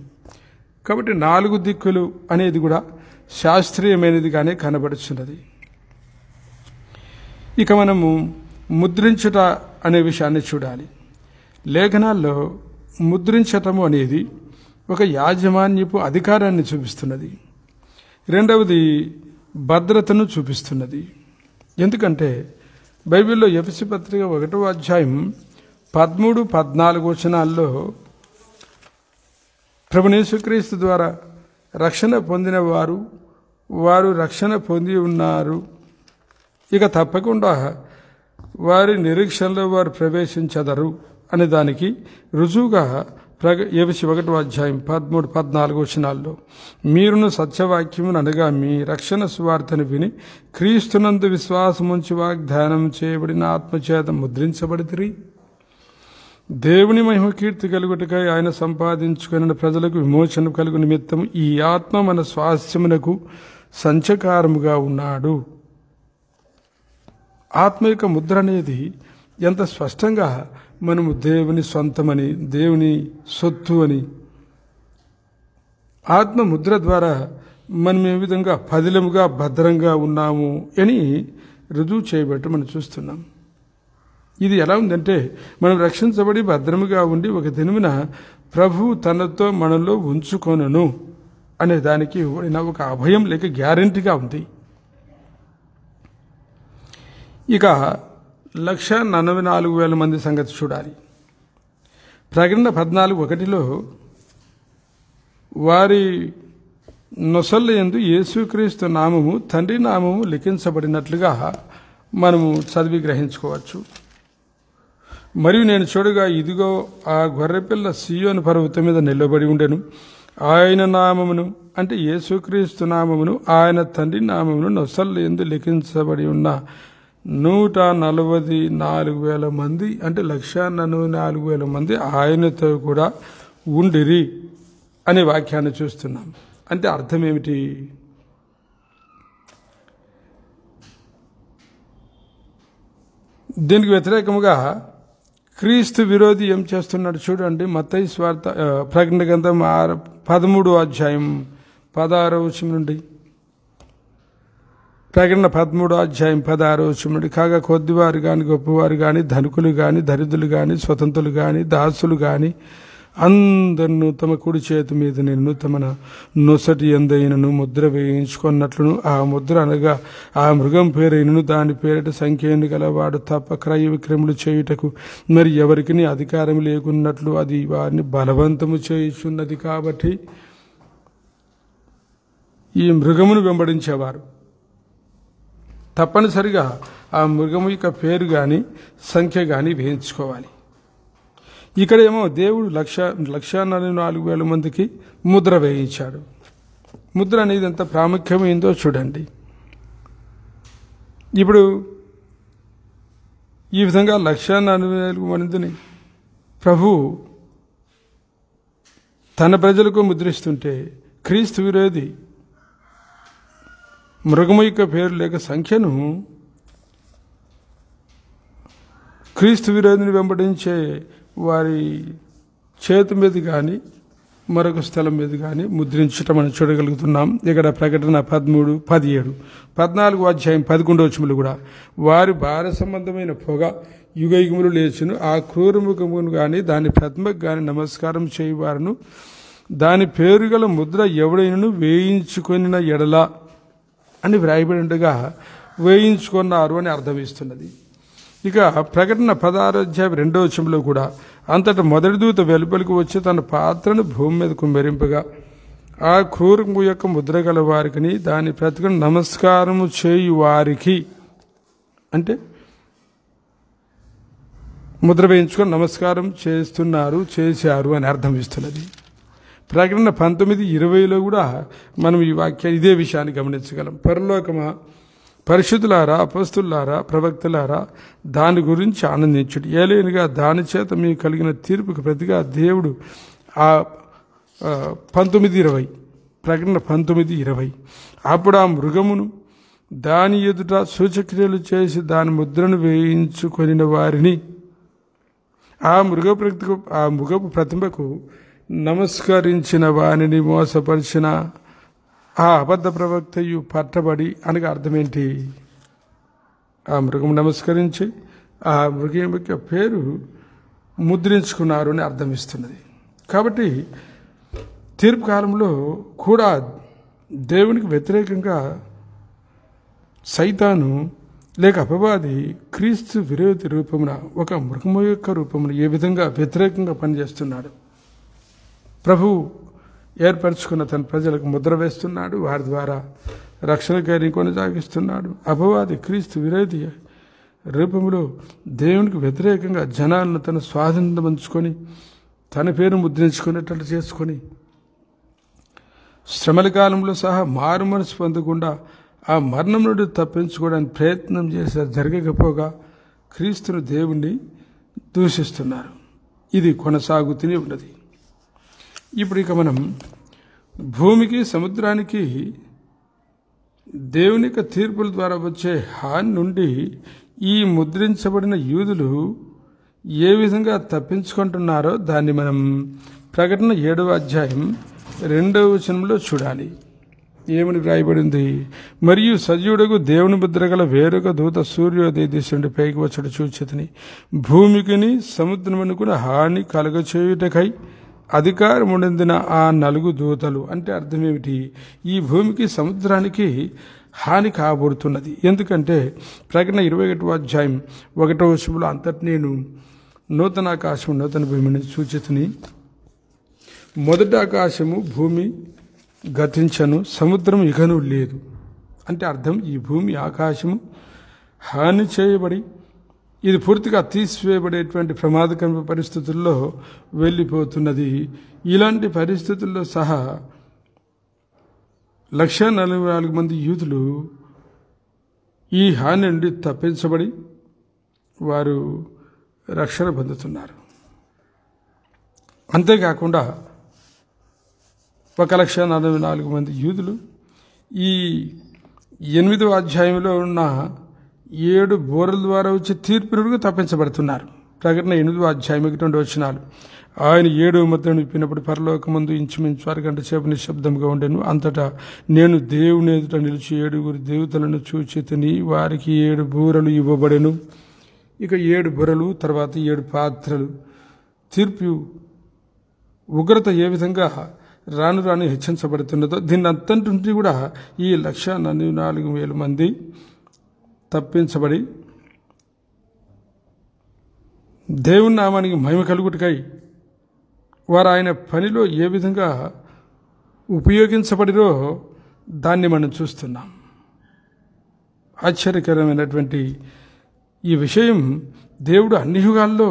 కాబట్టి నాలుగు దిక్కులు అనేది కూడా శాస్త్రీయమైనదిగానే కనబడుచున్నది ఇక మనము ముద్రించుట అనే విషయాన్ని చూడాలి లేఖనాల్లో ముద్రించటము అనేది ఒక యాజమాన్యపు అధికారాన్ని చూపిస్తున్నది రెండవది భద్రతను చూపిస్తున్నది ఎందుకంటే బైబిల్లో ఎఫ్సి పత్రిక ఒకటో అధ్యాయం పదమూడు పద్నాలుగు వచనాల్లో ప్రభునేసుక్రీస్తు ద్వారా రక్షణ పొందిన వారు వారు రక్షణ పొంది ఉన్నారు ఇక తప్పకుండా వారి నిరీక్షణలో వారు ప్రవేశించదరు అనే దానికి రుజువుగా ప్రగ ఏవిసి ఒకటి అధ్యాయం పదమూడు పద్నాలుగు వచనాల్లో మీరును సత్యవాక్యమును అనగా మీ రక్షణ సువార్తను విని క్రీస్తునందు విశ్వాసముంచి వాగ్దానం చేయబడిన ఆత్మచేత ముద్రించబడితిరి దేవుని మహిమ కీర్తి కలుగుటకై ఆయన సంపాదించుకుని ప్రజలకు విమోచన కలుగు నిమిత్తం ఈ ఆత్మ మన స్వాస్థ్యమునకు సంచకారముగా ఉన్నాడు ఆత్మ యొక్క ముద్ర అనేది ఎంత స్పష్టంగా మనము దేవుని సొంతమని దేవుని సొత్తు అని ఆత్మ ముద్ర ద్వారా మనం ఏ విధంగా పదిలముగా భద్రంగా ఉన్నాము అని రుజువు చేయబట్టి మనం చూస్తున్నాం ఇది ఎలా ఉందంటే మనం రక్షించబడి భద్రముగా ఉండి ఒక దినమున ప్రభు తనతో మనలో ఉంచుకొనను అనే దానికి ఒక అభయం లేక గ్యారంటీగా ఉంది ఇక లక్ష నలభై నాలుగు వేల మంది సంగతి చూడాలి ప్రకటన పద్నాలుగు ఒకటిలో వారి నొసల్లయందు యేసుక్రీస్తు నామము తండ్రి నామము లిఖించబడినట్లుగా మనము చదివి గ్రహించుకోవచ్చు మరియు నేను చూడగా ఇదిగో ఆ గొర్రెపిల్ల సియోను పర్వతం మీద నిలబడి ఉండెను ఆయన నామమును అంటే యేసుక్రీస్తు నామమును ఆయన తండ్రి నామమును నొసల్ ఎందు లిఖించబడి ఉన్న నూట నలభై నాలుగు వేల మంది అంటే లక్ష నాలుగు వేల మంది ఆయనతో కూడా ఉండిరి అనే వాక్యాన్ని చూస్తున్నాం అంటే అర్థం ఏమిటి దీనికి వ్యతిరేకముగా క్రీస్తు విరోధి ఏం చేస్తున్నాడు చూడండి మతై స్వార్థ ప్రకటన గ్రంథం ఆరు పదమూడు అధ్యాయం పదహారవ వచ్చిన నుండి ప్రకటన పదమూడో అధ్యాయం పదహారో నుండి కాగా కొద్దివారు కానీ గొప్పవారు కానీ ధనుకులు కానీ దరిద్రులు కానీ స్వతంత్రులు కానీ దాసులు కానీ అందరినూ తమ కుడి చేతి మీద నిన్ను తమన నొసటి ఎందైనను ముద్ర వేయించుకున్నట్లును ఆ ముద్ర అనగా ఆ మృగం పేరైనను దాని పేరిట సంఖ్యను గలవాడు తప్ప క్రయ విక్రములు చేయుటకు మరి ఎవరికి అధికారం లేకున్నట్లు అది వారిని బలవంతము చేయుచున్నది కాబట్టి ఈ మృగమును వెంబడించేవారు తప్పనిసరిగా ఆ మృగము యొక్క పేరు కానీ సంఖ్య కానీ వేయించుకోవాలి ఇక్కడ ఏమో దేవుడు లక్ష లక్ష నాలుగు వేల మందికి ముద్ర వేయించాడు ముద్ర అనేది ఎంత ప్రాముఖ్యమైందో చూడండి ఇప్పుడు ఈ విధంగా లక్ష నాలుగు మందిని ప్రభు తన ప్రజలకు ముద్రిస్తుంటే క్రీస్తు విరోధి మృగము యొక్క పేరు లేక సంఖ్యను క్రీస్తు విరోధిని వెంబడించే వారి చేతి మీద కానీ మరొక స్థలం మీద కానీ ముద్రించటం అని చూడగలుగుతున్నాం ఇక్కడ ప్రకటన పదమూడు పదిహేడు పద్నాలుగు అధ్యాయం పదకొండవచములు కూడా వారి భార సంబంధమైన పొగ యుగయుగములు లేచును ఆ క్రూరముఖమును కానీ దాని ప్రతిమకు కానీ నమస్కారం చేయవారును దాని పేరు గల ముద్ర ఎవడైనను వేయించుకొనిన ఎడల అని వ్రాయబడి ఉండగా వేయించుకున్నారు అని అర్థమిస్తున్నది ఇక ప్రకటన పదారాధ్యాయ రెండో వచ్చంలో కూడా అంతట మొదటి దూత వెలుపలికి వచ్చి తన పాత్రను భూమి మీద కుమ్మరింపగా ఆ క్రూరము యొక్క ముద్ర గల వారికి దాని ప్రతికను నమస్కారము చేయు వారికి అంటే ముద్ర వేయించుకొని నమస్కారం చేస్తున్నారు చేశారు అని అర్థం ఇస్తున్నది ప్రకటన పంతొమ్మిది ఇరవైలో కూడా మనం ఈ వాక్యాన్ని ఇదే విషయాన్ని గమనించగలం పరలోకమా పరిశుద్ధులారా అపస్తులారా ప్రవక్తలారా దాని గురించి ఆనందించుడు ఏలేనిగా దాని చేత మీ కలిగిన తీర్పుకు ప్రతిగా దేవుడు ఆ పంతొమ్మిది ఇరవై ప్రకటన పంతొమ్మిది ఇరవై అప్పుడు ఆ మృగమును దాని ఎదుట సూచక్రియలు చేసి దాని ముద్రను వేయించుకొనిన వారిని ఆ మృగ ప్రతి ఆ మృగపు ప్రతిమకు నమస్కరించిన వారిని మోసపరిచిన ఆ అబద్ధ ప్రవక్తయు పట్టబడి అనగా అర్థమేంటి ఆ మృగం నమస్కరించి ఆ మృగం యొక్క పేరు ముద్రించుకున్నారు అని అర్థం ఇస్తున్నది కాబట్టి తీర్పు కాలంలో కూడా దేవునికి వ్యతిరేకంగా సైతాను లేక అపవాది క్రీస్తు విరోధి రూపమున ఒక మృగము యొక్క రూపమున ఏ విధంగా వ్యతిరేకంగా పనిచేస్తున్నాడు ప్రభు ఏర్పరచుకున్న తన ప్రజలకు ముద్ర వేస్తున్నాడు వారి ద్వారా రక్షణ కార్యం కొనసాగిస్తున్నాడు అపవాది క్రీస్తు విరోధి రూపంలో దేవునికి వ్యతిరేకంగా జనాలను తన స్వాతంత్రం పంచుకొని తన పేరు ముద్రించుకునేటట్లు చేసుకొని శ్రమల కాలంలో సహా మారు మనసు పొందకుండా ఆ మరణం నుండి తప్పించుకోవడానికి ప్రయత్నం చేశారు జరగకపోగా క్రీస్తును దేవుణ్ణి దూషిస్తున్నారు ఇది కొనసాగుతూనే ఉన్నది ఇప్పుడు ఇక మనం భూమికి సముద్రానికి దేవునిక తీర్పుల ద్వారా వచ్చే హాని నుండి ఈ ముద్రించబడిన యూదులు ఏ విధంగా తప్పించుకుంటున్నారో దాన్ని మనం ప్రకటన ఏడవ అధ్యాయం రెండవ చనంలో చూడాలి ఏమని వ్రాయబడింది మరియు సజీవుడకు దేవుని ముద్ర గల వేరొక దూత సూర్యోదయ దిశ నుండి పైకి వచ్చడు చూచేతని భూమికిని సముద్రమును హాని కలగచేయుటకై అధికారమునందిన ఆ నలుగు దూతలు అంటే అర్థం ఏమిటి ఈ భూమికి సముద్రానికి హాని కాబడుతున్నది ఎందుకంటే ప్రకటన ఇరవై ఒకటో అధ్యాయం ఒకటో శుభులు అంతటి నేను నూతన ఆకాశం నూతన భూమిని సూచితని మొదటి ఆకాశము భూమి గతించను సముద్రం ఇకను లేదు అంటే అర్థం ఈ భూమి ఆకాశము హాని చేయబడి ఇది పూర్తిగా తీసివేయబడేటువంటి ప్రమాదకర పరిస్థితుల్లో వెళ్ళిపోతున్నది ఇలాంటి పరిస్థితుల్లో సహా లక్ష నలభై నాలుగు మంది యూతులు ఈ హాని నుండి తప్పించబడి వారు రక్షణ పొందుతున్నారు అంతేకాకుండా ఒక లక్ష నలభై నాలుగు మంది యూదులు ఈ ఎనిమిదవ అధ్యాయంలో ఉన్న ఏడు బోరల ద్వారా వచ్చి తీర్పును తప్పించబడుతున్నారు ప్రకటన ఎనిమిది అధ్యాయం ఒకటి వచ్చినాలు ఆయన ఏడవ ముద్రను విప్పినప్పుడు ముందు ఇంచుమించు అరగంట సేపు నిశ్శబ్దంగా ఉండేను అంతటా నేను దేవుని ఎదుట నిలిచి ఏడుగురు దేవతలను చూచి తిని వారికి ఏడు బూరలు ఇవ్వబడెను ఇక ఏడు బురలు తర్వాత ఏడు పాత్రలు తీర్పు ఉగ్రత ఏ విధంగా రాను రాను హెచ్చరించబడుతున్నదో దీన్ని అంతటి కూడా ఈ లక్ష నాలుగు వేల మంది తప్పించబడి దేవుని నామానికి మహిమ కలుగుటకై వారు ఆయన పనిలో ఏ విధంగా ఉపయోగించబడిరో దాన్ని మనం చూస్తున్నాం ఆశ్చర్యకరమైనటువంటి ఈ విషయం దేవుడు అన్ని యుగాల్లో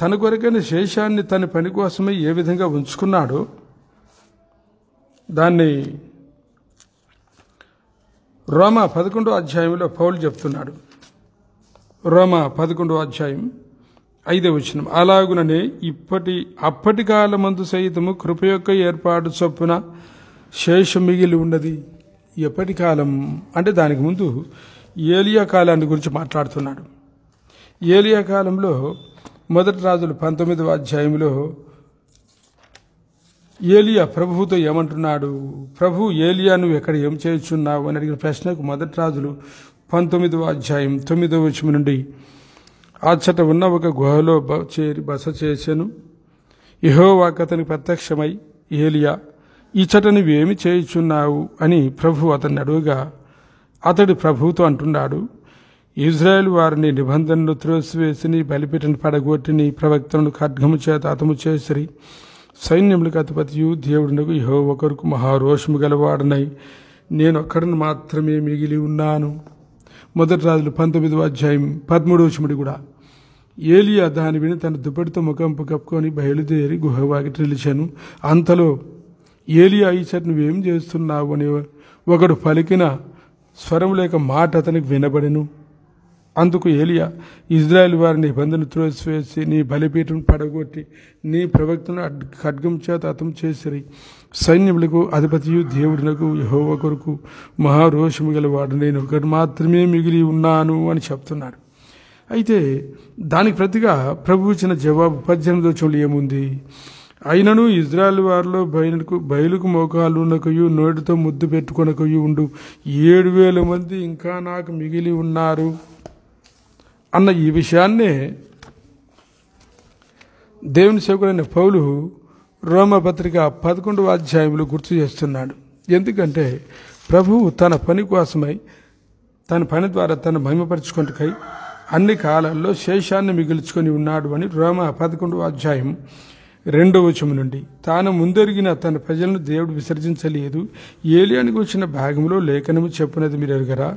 తన కొరకైన శేషాన్ని తన పని కోసమే ఏ విధంగా ఉంచుకున్నాడో దాన్ని రోమా పదకొండో అధ్యాయంలో పౌలు చెప్తున్నాడు రోమా పదకొండో అధ్యాయం ఐదో వచనం అలాగుననే ఇప్పటి అప్పటి కాలమందు సైతము కృప యొక్క ఏర్పాటు చొప్పున శేషం మిగిలి ఉన్నది ఎప్పటి కాలం అంటే దానికి ముందు ఏలియా కాలాన్ని గురించి మాట్లాడుతున్నాడు ఏలియా కాలంలో మొదటి రాజులు పంతొమ్మిదవ అధ్యాయంలో ఏలియా ప్రభువుతో ఏమంటున్నాడు ప్రభు ఏలియా నువ్వు ఎక్కడ ఏం చేయుచున్నావు అని అడిగిన ప్రశ్నకు మొదటి రాజులు పంతొమ్మిదవ అధ్యాయం తొమ్మిదవ వచ్చి నుండి ఆచట ఉన్న ఒక గుహలో చేరి బస చేశాను ఇహో అతనికి ప్రత్యక్షమై ఏలియా ఈచట నువ్వేమి చేయుచున్నావు అని ప్రభు అతన్ని అడుగుగా అతడు ప్రభువుతో అంటున్నాడు ఇజ్రాయెల్ వారిని నిబంధనలు త్రోసివేసి బలిపెట్టిన పడగొట్టిని ప్రవక్తలను ఖడ్గము చేత అతము చేసిరి సైన్యములకు అధిపతియు దేవుడునకు యహో ఒకరుకు మహారోషము గలవాడనై నేను ఒక్కడిని మాత్రమే మిగిలి ఉన్నాను మొదటి రాజులు పంతొమ్మిదవ అధ్యాయం పదమూడవ కూడా ఏలియా దాని విని తన దుప్పటితో ముఖం కప్పుకొని బయలుదేరి గుహవాకి నిలిచాను అంతలో ఏలియా ఈచర్ నువ్వేం చేస్తున్నావు అని ఒకడు పలికిన స్వరం లేక మాట అతనికి వినబడెను అందుకు ఏలియా ఇజ్రాయెల్ వారిని ఇబ్బందులు త్రోసివేసి నీ బలిపీఠం పడగొట్టి నీ ప్రవక్తను ఖడ్గం చేత అతం చేసిరి సైన్యములకు అధిపతియు దేవుడినకు యహోవ కొరకు మహారోషము గలవాడు నేను ఒకటి మాత్రమే మిగిలి ఉన్నాను అని చెప్తున్నాడు అయితే దానికి ప్రతిగా ప్రభు ఇచ్చిన జవాబు పద్దెనిమిది వచ్చి ఏముంది అయినను ఇజ్రాయల్ వారిలో బయలుకు బయలుకు మోకాలు ఉన్నకయు నోటితో ముద్దు పెట్టుకొనకయు ఉండు ఏడు వేల మంది ఇంకా నాకు మిగిలి ఉన్నారు అన్న ఈ విషయాన్నే దేవుని సేవకుడైన పౌలు రోమపత్రిక పదకొండవ అధ్యాయంలో గుర్తు చేస్తున్నాడు ఎందుకంటే ప్రభువు తన పని కోసమై తన పని ద్వారా తను మహిమపరచుకుంటుకై అన్ని కాలాల్లో శేషాన్ని మిగిల్చుకొని ఉన్నాడు అని రోమ పదకొండవ అధ్యాయం రెండవ వచము నుండి తాను ముందరిగిన తన ప్రజలను దేవుడు విసర్జించలేదు ఏలియానికి వచ్చిన భాగంలో లేఖనము చెప్పినది మీరు ఎరుగరా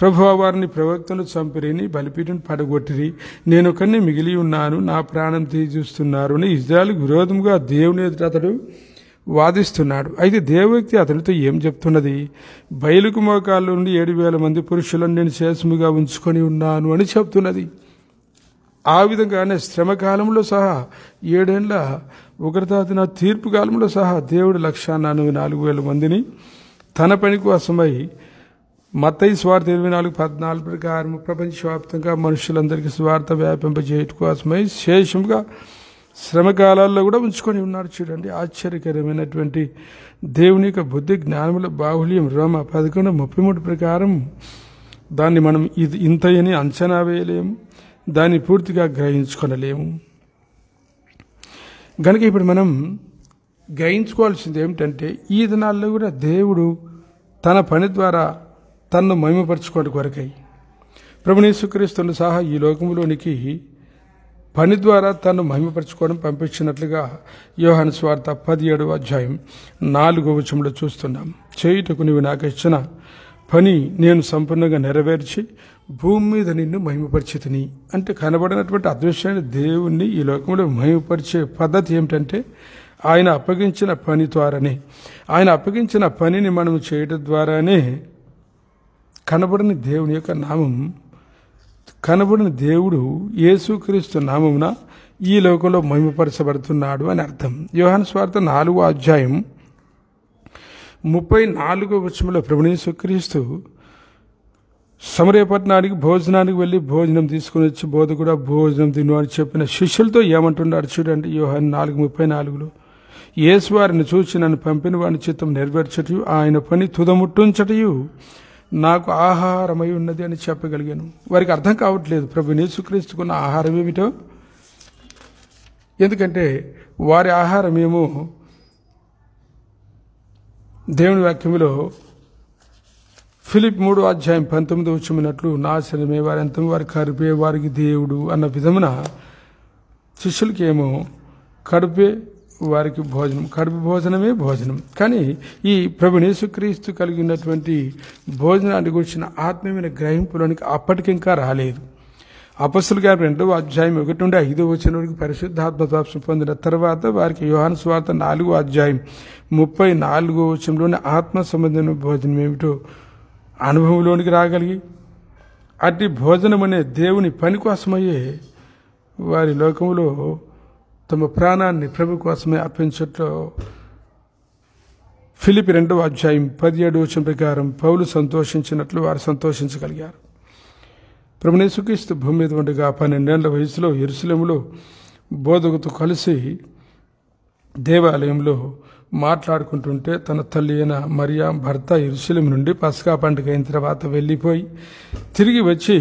ప్రభు వారిని ప్రవక్తను చంపిరిని బలిపీఠను పడగొట్టిరి నేను ఒకరిని మిగిలి ఉన్నాను నా ప్రాణం తీజూస్తున్నారు అని ఇజ్రాయల్ విరోధంగా దేవుని ఎదుట అతడు వాదిస్తున్నాడు అయితే దేవవ్యక్తి అతనితో ఏం చెప్తున్నది బయలుకు మోకాళ్ళ నుండి ఏడు వేల మంది పురుషులను నేను శేషముగా ఉంచుకొని ఉన్నాను అని చెప్తున్నది ఆ విధంగానే శ్రమ కాలంలో సహా ఏడేండ్ల ఉగ్రతాదిన తీర్పు కాలంలో సహా దేవుడు లక్ష నాలుగు వేల మందిని తన పని కోసమై మతయి స్వార్థ ఇరవై నాలుగు పద్నాలుగు ప్రకారం ప్రపంచవ్యాప్తంగా మనుషులందరికీ స్వార్థ వ్యాపింపజేయట కోసమై శేషంగా శ్రమకాలాల్లో కూడా ఉంచుకొని ఉన్నారు చూడండి ఆశ్చర్యకరమైనటువంటి దేవుని యొక్క బుద్ధి జ్ఞానముల బాహుళ్యం రోమ పదకొండు ముప్పై మూడు ప్రకారం దాన్ని మనం ఇది ఇంతయని అంచనా వేయలేము దాన్ని పూర్తిగా గ్రహించుకొనలేము కనుక ఇప్పుడు మనం గ్రహించుకోవాల్సింది ఏమిటంటే ఈ దినాల్లో కూడా దేవుడు తన పని ద్వారా తన్ను మహిమపరచుకోవడం కొరకై ప్రభుణేశ్వరిస్తున్న సహా ఈ లోకంలోనికి పని ద్వారా తను మహిమపరచుకోవడం పంపించినట్లుగా యోహాను స్వార్థ పదిహేడవ అధ్యాయం నాలుగో వచనంలో చూస్తున్నాం చేయుటకు నీవు నాకు ఇచ్చిన పని నేను సంపూర్ణంగా నెరవేర్చి భూమి మీద నిన్ను మహిమపరిచితిని అంటే కనబడినటువంటి అదృశ్యాన్ని దేవుణ్ణి ఈ లోకంలో మహిమపరిచే పద్ధతి ఏమిటంటే ఆయన అప్పగించిన పని ద్వారానే ఆయన అప్పగించిన పనిని మనం చేయడం ద్వారానే కనబడిన దేవుని యొక్క నామం కనబడిన దేవుడు యేసుక్రీస్తు నామమున ఈ లోకంలో మహిమపరచబడుతున్నాడు అని అర్థం యోహాను స్వార్థ నాలుగో అధ్యాయం ముప్పై నాలుగో వచ్చంలో ప్రభుణేశ్వక్రీస్తు సమరేపట్నానికి భోజనానికి వెళ్ళి భోజనం తీసుకుని వచ్చి బోధ కూడా భోజనం తిను అని చెప్పిన శిష్యులతో ఏమంటున్నాడు చూడండి యోహన్ నాలుగు ముప్పై నాలుగులో వారిని చూసి నన్ను పంపిన వాని చిత్తం నెరవేర్చటయు ఆయన పని తుదముట్టుంచటయు నాకు ఆహారమై ఉన్నది అని చెప్పగలిగాను వారికి అర్థం కావట్లేదు ప్రభు నేసుక్రీస్తుకున్న ఆహారం ఏమిటో ఎందుకంటే వారి ఆహారం ఏమో దేవుని వాక్యంలో ఫిలిప్ మూడు అధ్యాయం పంతొమ్మిది వచ్చినట్లు నాశనమే వారి అంతం వారి కరిపే వారికి దేవుడు అన్న విధమున శిష్యులకేమో కడిపే వారికి భోజనం కడుపు భోజనమే భోజనం కానీ ఈ నేసుక్రీస్తు కలిగి ఉన్నటువంటి భోజనాన్ని గురించిన ఆత్మీయమైన గ్రహింపులోనికి అప్పటికింకా రాలేదు అపస్సులు గారు రెండవ అధ్యాయం ఒకటి నుండి ఐదో వచ్చిన వరకు పరిశుద్ధాత్మతాప్సం పొందిన తర్వాత వారికి యోహాను స్వార్థ నాలుగో అధ్యాయం ముప్పై నాలుగో వచనంలోని ఆత్మ సంబంధమైన భోజనం ఏమిటో అనుభవంలోనికి రాగలిగి అట్టి భోజనం అనే దేవుని పని కోసమయ్యే వారి లోకంలో తమ ప్రాణాన్ని ప్రభు కోసమే అర్పించట్లో ఫిలిపి రెండవ అధ్యాయం పదిహేడు వచ్చిన ప్రకారం పౌలు సంతోషించినట్లు వారు సంతోషించగలిగారు ప్రభునేసుక్రీస్తు భూమి మీద ఉండగా పన్నెండేళ్ల వయసులో ఎరుసలంలో బోధకుతో కలిసి దేవాలయంలో మాట్లాడుకుంటుంటే తన తల్లి అయిన మరియా భర్త ఇరుశలం నుండి పసకా పండుగ అయిన తర్వాత వెళ్ళిపోయి తిరిగి వచ్చి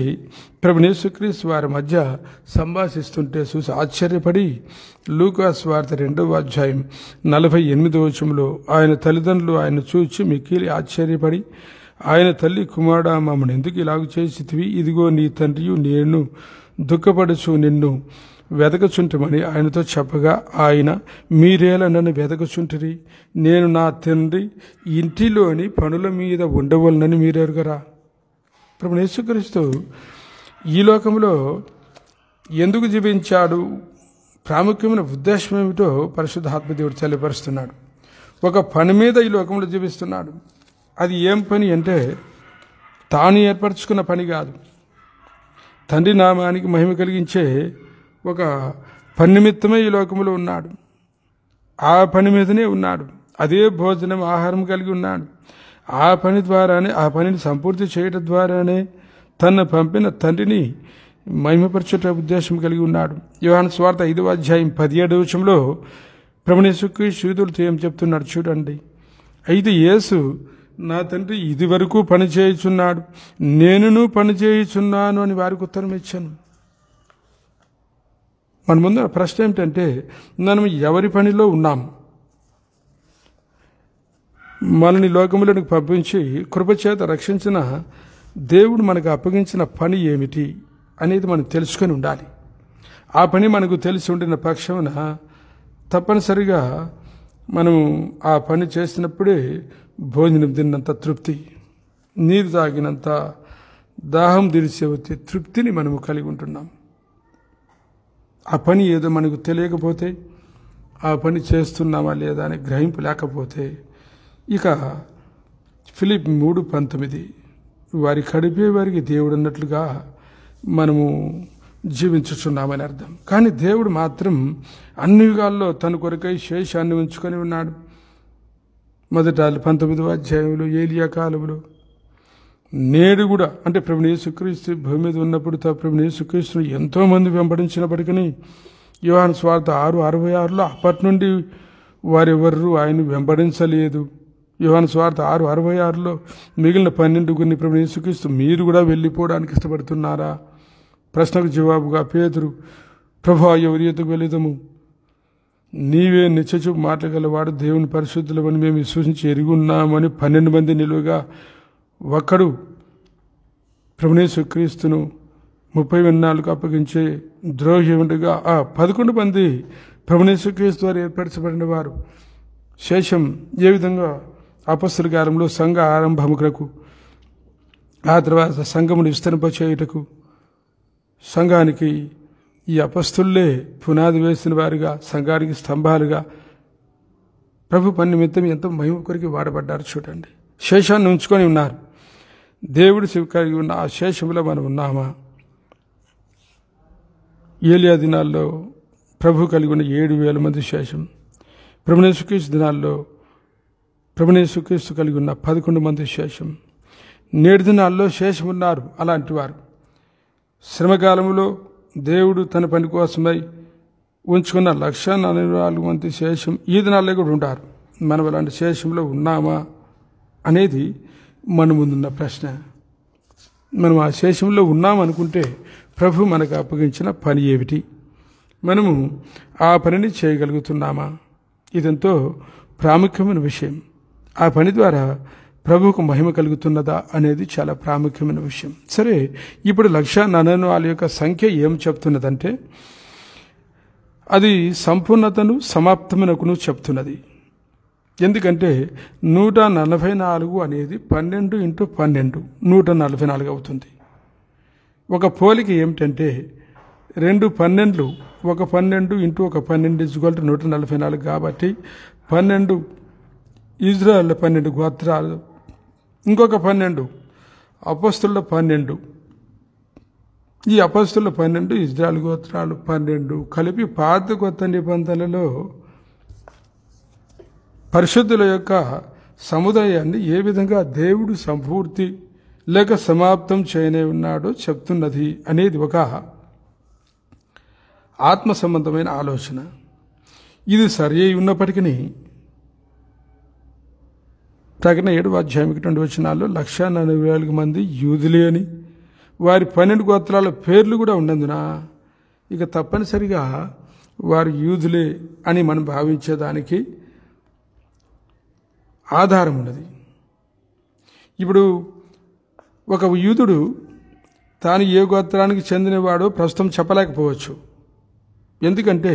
ప్రభునేసుక్రీస్తు వారి మధ్య సంభాషిస్తుంటే చూసి ఆశ్చర్యపడి లూకాస్ వార్త రెండవ అధ్యాయం నలభై ఎనిమిదవ వచ్చంలో ఆయన తల్లిదండ్రులు ఆయన చూచి మిక్కిలి ఆశ్చర్యపడి ఆయన తల్లి కుమారుడా మామని ఎందుకు ఇలాగ చేసి ఇదిగో నీ తండ్రియు నేను దుఃఖపడుచు నిన్ను వెదకచుంటమని ఆయనతో చెప్పగా ఆయన మీరేలా నన్ను వెదకచుంటరి నేను నా తండ్రి ఇంటిలోని పనుల మీద ఉండవలనని మీరెరుగరా ప్రభు యేసుక్రీస్తు ఈ లోకంలో ఎందుకు జీవించాడు ప్రాముఖ్యమైన ఉద్దేశం ఏమిటో పరిశుద్ధాత్మదేవుడు తెలియపరుస్తున్నాడు ఒక పని మీద ఈ లోకంలో జీవిస్తున్నాడు అది ఏం పని అంటే తాను ఏర్పరచుకున్న పని కాదు తండ్రి నామానికి మహిమ కలిగించే ఒక పని నిమిత్తమే ఈ లోకంలో ఉన్నాడు ఆ పని మీదనే ఉన్నాడు అదే భోజనం ఆహారం కలిగి ఉన్నాడు ఆ పని ద్వారానే ఆ పనిని సంపూర్తి చేయటం ద్వారానే తన పంపిన తండ్రిని మహిమపరచుట ఉద్దేశం కలిగి ఉన్నాడు యోహాన్ స్వార్థ ఐదవ అధ్యాయం పదిహేడు విషయంలో ప్రభుణేశుకి శూదులు తీయం చెప్తున్నాడు చూడండి అయితే యేసు నా తండ్రి ఇది వరకు పని చేయుచున్నాడు నేనును పని చేయుచున్నాను అని వారికి ఉత్తరం ఇచ్చాను మన ముందు ప్రశ్న ఏమిటంటే మనం ఎవరి పనిలో ఉన్నాం మనని లోకములోనికి పంపించి కృపచేత రక్షించిన దేవుడు మనకు అప్పగించిన పని ఏమిటి అనేది మనం తెలుసుకొని ఉండాలి ఆ పని మనకు తెలిసి ఉండిన పక్షమున తప్పనిసరిగా మనం ఆ పని చేసినప్పుడే భోజనం తిన్నంత తృప్తి నీరు తాగినంత దాహం తీర్చే వచ్చే తృప్తిని మనము కలిగి ఉంటున్నాం ఆ పని ఏదో మనకు తెలియకపోతే ఆ పని చేస్తున్నామా లేదా అని గ్రహింపు లేకపోతే ఇక ఫిలిప్ మూడు పంతొమ్మిది వారి కడిపే వారికి దేవుడు అన్నట్లుగా మనము జీవించుచున్నామని అర్థం కానీ దేవుడు మాత్రం అన్ని యుగాల్లో తన కొరకై శేషాన్ని ఉంచుకొని ఉన్నాడు మొదట పంతొమ్మిదవ అధ్యాయంలో ఏలియా కాలువలు నేడు కూడా అంటే ప్రభుని యేసుక్రీస్తు భూమి మీద ఉన్నప్పుడు ప్రభుని యేసుక్రీస్తును ఎంతోమంది వెంబడించినప్పటికీ యువన స్వార్థ ఆరు అరవై ఆరులో అప్పటి నుండి వారెవరు ఆయన వెంబడించలేదు యువన స్వార్థ ఆరు అరవై ఆరులో మిగిలిన పన్నెండుగురిని ప్రభుని యేసుక్రీస్తు మీరు కూడా వెళ్ళిపోవడానికి ఇష్టపడుతున్నారా ప్రశ్నకు జవాబుగా పేదరు ప్రభు ఎవరి ఎదుగు వెళ్ళదము నీవే నిత్యచూపు మాట్లాడగలవాడు దేవుని పరిశుద్ధులమని మేము విశ్వసించి ఎరుగున్నామని పన్నెండు మంది నిలువగా ఒకడు క్రీస్తును ముప్పై నాలుగు అప్పగించే ద్రోహ్యుడిగా ఆ పదకొండు మంది క్రీస్తు వారు ఏర్పరచబడిన వారు శేషం ఏ విధంగా అపస్తుల కాలంలో సంఘ ఆరంభముకులకు ఆ తర్వాత సంఘమును విస్తరింపచేయుటకు సంఘానికి ఈ అపస్థుల్లే పునాది వేసిన వారుగా సంఘానికి స్తంభాలుగా ప్రభు పని నిమిత్తం ఎంతో మహిమ కొరికి వాడబడ్డారు చూడండి శేషాన్ని ఉంచుకొని ఉన్నారు శివు కలిగి ఉన్న ఆ శేషంలో మనం ఉన్నామా ఏలియా దినాల్లో ప్రభు కలిగి ఉన్న ఏడు వేల మంది శేషం ప్రభునేసుక్రీస్తు దినాల్లో ప్రభునేసుక్రీస్తు కలిగి ఉన్న పదకొండు మంది శేషం నేడు దినాల్లో శేషం ఉన్నారు అలాంటి వారు శ్రమకాలంలో దేవుడు తన పని కోసమై ఉంచుకున్న లక్ష నాలుగు మంది శేషం ఈ దినాల్లో కూడా ఉంటారు మనం అలాంటి శేషంలో ఉన్నామా అనేది మన ముందున్న ప్రశ్న మనం ఆ శేషంలో ఉన్నామనుకుంటే ప్రభు మనకు అప్పగించిన పని ఏమిటి మనము ఆ పనిని చేయగలుగుతున్నామా ఇదంతో ప్రాముఖ్యమైన విషయం ఆ పని ద్వారా ప్రభువుకు మహిమ కలుగుతున్నదా అనేది చాలా ప్రాముఖ్యమైన విషయం సరే ఇప్పుడు లక్ష వాళ్ళ యొక్క సంఖ్య ఏం చెప్తున్నదంటే అది సంపూర్ణతను సమాప్తమునకును చెప్తున్నది ఎందుకంటే నూట నలభై నాలుగు అనేది పన్నెండు ఇంటూ పన్నెండు నూట నలభై నాలుగు అవుతుంది ఒక పోలిక ఏమిటంటే రెండు పన్నెండులు ఒక పన్నెండు ఇంటూ ఒక పన్నెండు ఇజ్గోల్ట్ నూట నలభై నాలుగు కాబట్టి పన్నెండు ఇజ్రాయల్ పన్నెండు గోత్రాలు ఇంకొక పన్నెండు అపస్తుల పన్నెండు ఈ అపస్తుల పన్నెండు ఇజ్రాయల్ గోత్రాలు పన్నెండు కలిపి పాత కొత్త నిబంధనలో పరిశుద్ధుల యొక్క సముదాయాన్ని ఏ విధంగా దేవుడు సంపూర్తి లేక సమాప్తం చేయనే ఉన్నాడో చెప్తున్నది అనేది ఒక ఆత్మ సంబంధమైన ఆలోచన ఇది సరి అయి ఉన్నప్పటికీ తగిన ఏడు అధ్యాయం రెండు వచనాల్లో లక్ష నలభై నాలుగు మంది యూదులే అని వారి పన్నెండు గోత్రాల పేర్లు కూడా ఉన్నందున ఇక తప్పనిసరిగా వారు యూదులే అని మనం భావించేదానికి ఆధారం ఉన్నది ఇప్పుడు ఒక యూదుడు తాను ఏ గోత్రానికి చెందినవాడో ప్రస్తుతం చెప్పలేకపోవచ్చు ఎందుకంటే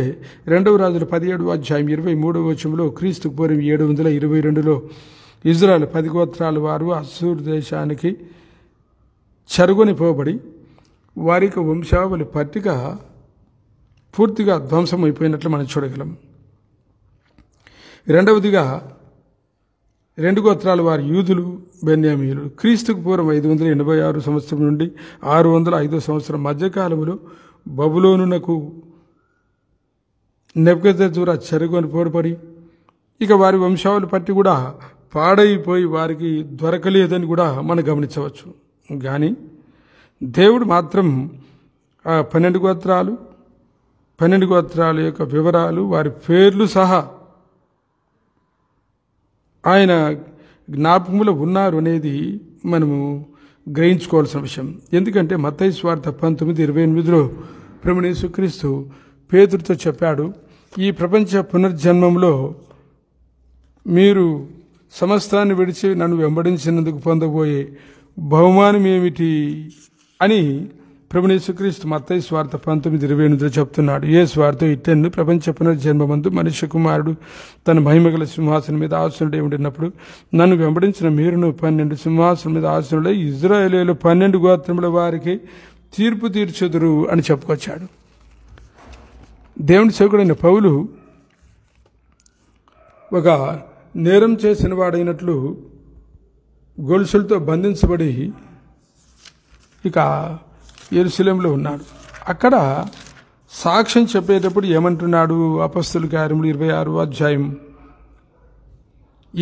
రెండవ రాజుల పదిహేడు అధ్యాయం ఇరవై మూడవ వచ్చంలో క్రీస్తు పూర్వం ఏడు వందల ఇరవై రెండులో ఇజ్రాయల్ పది గోత్రాల వారు అసూర్ దేశానికి చరుగుని పోబడి వారికి వంశావళి పట్టిక పూర్తిగా ధ్వంసం అయిపోయినట్లు మనం చూడగలం రెండవదిగా రెండు గోత్రాలు వారి యూదులు బెన్యామీయులు క్రీస్తుకు పూర్వం ఐదు వందల ఎనభై ఆరు సంవత్సరం నుండి ఆరు వందల ఐదో సంవత్సరం మధ్యకాలంలో బబులోనునకు నెబ్గజూర చెరగొని పోరుపడి ఇక వారి వంశావళి పట్టి కూడా పాడైపోయి వారికి దొరకలేదని కూడా మనం గమనించవచ్చు కానీ దేవుడు మాత్రం ఆ పన్నెండు గోత్రాలు పన్నెండు గోత్రాల యొక్క వివరాలు వారి పేర్లు సహా ఆయన జ్ఞాపకములో ఉన్నారు అనేది మనము గ్రహించుకోవాల్సిన విషయం ఎందుకంటే మత్తయి స్వార్థ పంతొమ్మిది ఇరవై ఎనిమిదిలో ప్రముణేశుక్రీస్తు పేతుడితో చెప్పాడు ఈ ప్రపంచ పునర్జన్మంలో మీరు సమస్తాన్ని విడిచి నన్ను వెంబడించినందుకు పొందబోయే బహుమానం ఏమిటి అని ప్రభుని యేసుక్రీస్తు మత్తయి స్వార్థ పంతొమ్మిది ఇరవై ఎనిమిదిలో చెప్తున్నాడు ఏ స్వార్థ ఇట్టెన్ను ప్రపంచ పునర్జన్మమందు మనిషి కుమారుడు తన మహిమగల సింహాసనం మీద ఆసునుడై ఉండినప్పుడు నన్ను వెంబడించిన మీరును పన్నెండు సింహాసనం మీద ఆసునుడై ఇజ్రాయేలీలు పన్నెండు గోత్రముల వారికి తీర్పు తీర్చుదురు అని చెప్పుకొచ్చాడు దేవుని సేవకుడైన పౌలు ఒక నేరం చేసిన వాడైనట్లు గొలుసులతో బంధించబడి ఇక ఎరుసలంలో ఉన్నాడు అక్కడ సాక్ష్యం చెప్పేటప్పుడు ఏమంటున్నాడు అపస్తుల కార్యములు ఇరవై ఆరు అధ్యాయం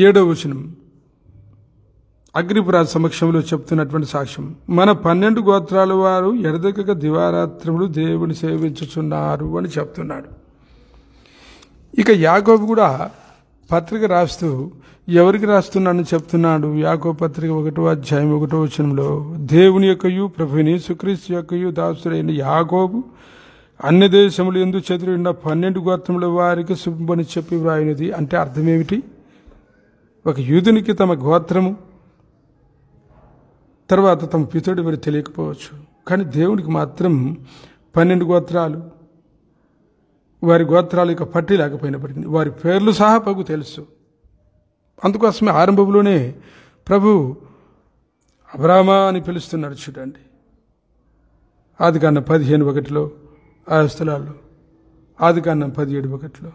ఏడవ వచనం అగ్రిపురా సమక్షంలో చెప్తున్నటువంటి సాక్ష్యం మన పన్నెండు గోత్రాల వారు ఎడదెగక దివారాత్రములు దేవుని సేవించుచున్నారు అని చెప్తున్నాడు ఇక యాగోబు కూడా పత్రిక రాస్తూ ఎవరికి రాస్తున్నానని చెప్తున్నాడు యాకో పత్రిక ఒకటో అధ్యాయం ఒకటో వచనంలో దేవుని యొక్కయు ప్రభుని సుక్రీస్తు యొక్కయు దాసుడైన యాకోబు అన్ని దేశములు ఎందు ఉన్న పన్నెండు గోత్రముల వారికి శుభమని చెప్పి వ్రాయినది అంటే అర్థమేమిటి ఒక యూదునికి తమ గోత్రము తర్వాత తమ పితుడు మీరు తెలియకపోవచ్చు కానీ దేవునికి మాత్రం పన్నెండు గోత్రాలు వారి గోత్రాలు ఇక పట్టి లేకపోయినప్పటికీ వారి పేర్లు సహా పగు తెలుసు అందుకోసమే ఆరంభంలోనే ప్రభు అబ్రామా అని పిలుస్తున్నాడు చూడండి ఆది కాండం పదిహేను ఒకటిలో ఆ స్థలాల్లో ఆది కాండం పదిహేడు ఒకటిలో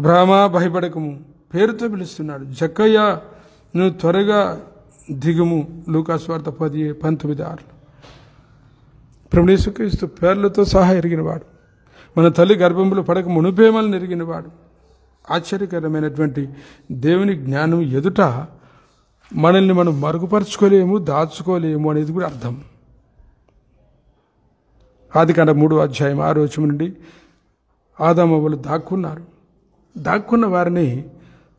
అబ్రామా భయపడకము పేరుతో పిలుస్తున్నాడు జక్కయ్య నువ్వు త్వరగా దిగుము లూకాస్వార్థ పది పంతొమ్మిది ఆరులో ప్రభుణేశ్వరిస్తూ పేర్లతో సహా ఎరిగినవాడు మన తల్లి గర్భంలో పడక మునుపేమలు నెరిగినవాడు ఆశ్చర్యకరమైనటువంటి దేవుని జ్ఞానం ఎదుట మనల్ని మనం మరుగుపరచుకోలేము దాచుకోలేము అనేది కూడా అర్థం ఆదికాండ మూడు అధ్యాయం ఆ రోజు నుండి వాళ్ళు దాక్కున్నారు దాక్కున్న వారిని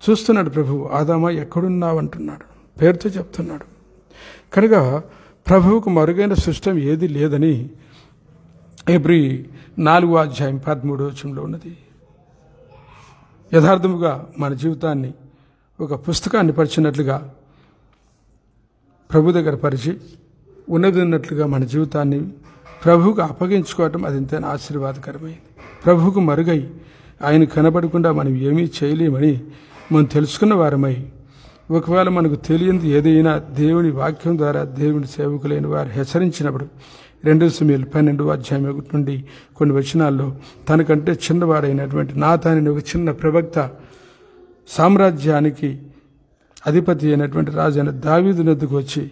చూస్తున్నాడు ప్రభు ఆదామ ఎక్కడున్నావు అంటున్నాడు పేరుతో చెప్తున్నాడు కనుక ప్రభువుకు మరుగైన సృష్టం ఏది లేదని ఎబ్రి నాలుగో అధ్యాయం పదమూడు వచనంలో ఉన్నది యథార్థముగా మన జీవితాన్ని ఒక పుస్తకాన్ని పరిచినట్లుగా ప్రభు దగ్గర పరిచి ఉన్నది ఉన్నట్లుగా మన జీవితాన్ని ప్రభువుకు అప్పగించుకోవటం అది ఎంతైనా ఆశీర్వాదకరమైంది ప్రభువుకు మరుగై ఆయన కనబడకుండా మనం ఏమీ చేయలేమని మనం తెలుసుకున్న వారమై ఒకవేళ మనకు తెలియని ఏదైనా దేవుని వాక్యం ద్వారా దేవుని సేవకులైన వారు హెచ్చరించినప్పుడు రెండు సమయాలు పన్నెండు అధ్యాయం ఒకటి నుండి కొన్ని వచనాల్లో తనకంటే చిన్నవాడైనటువంటి నాథాని ఒక చిన్న ప్రవక్త సామ్రాజ్యానికి అధిపతి అయినటువంటి రాజు అయిన దావీదు నద్దుకు వచ్చి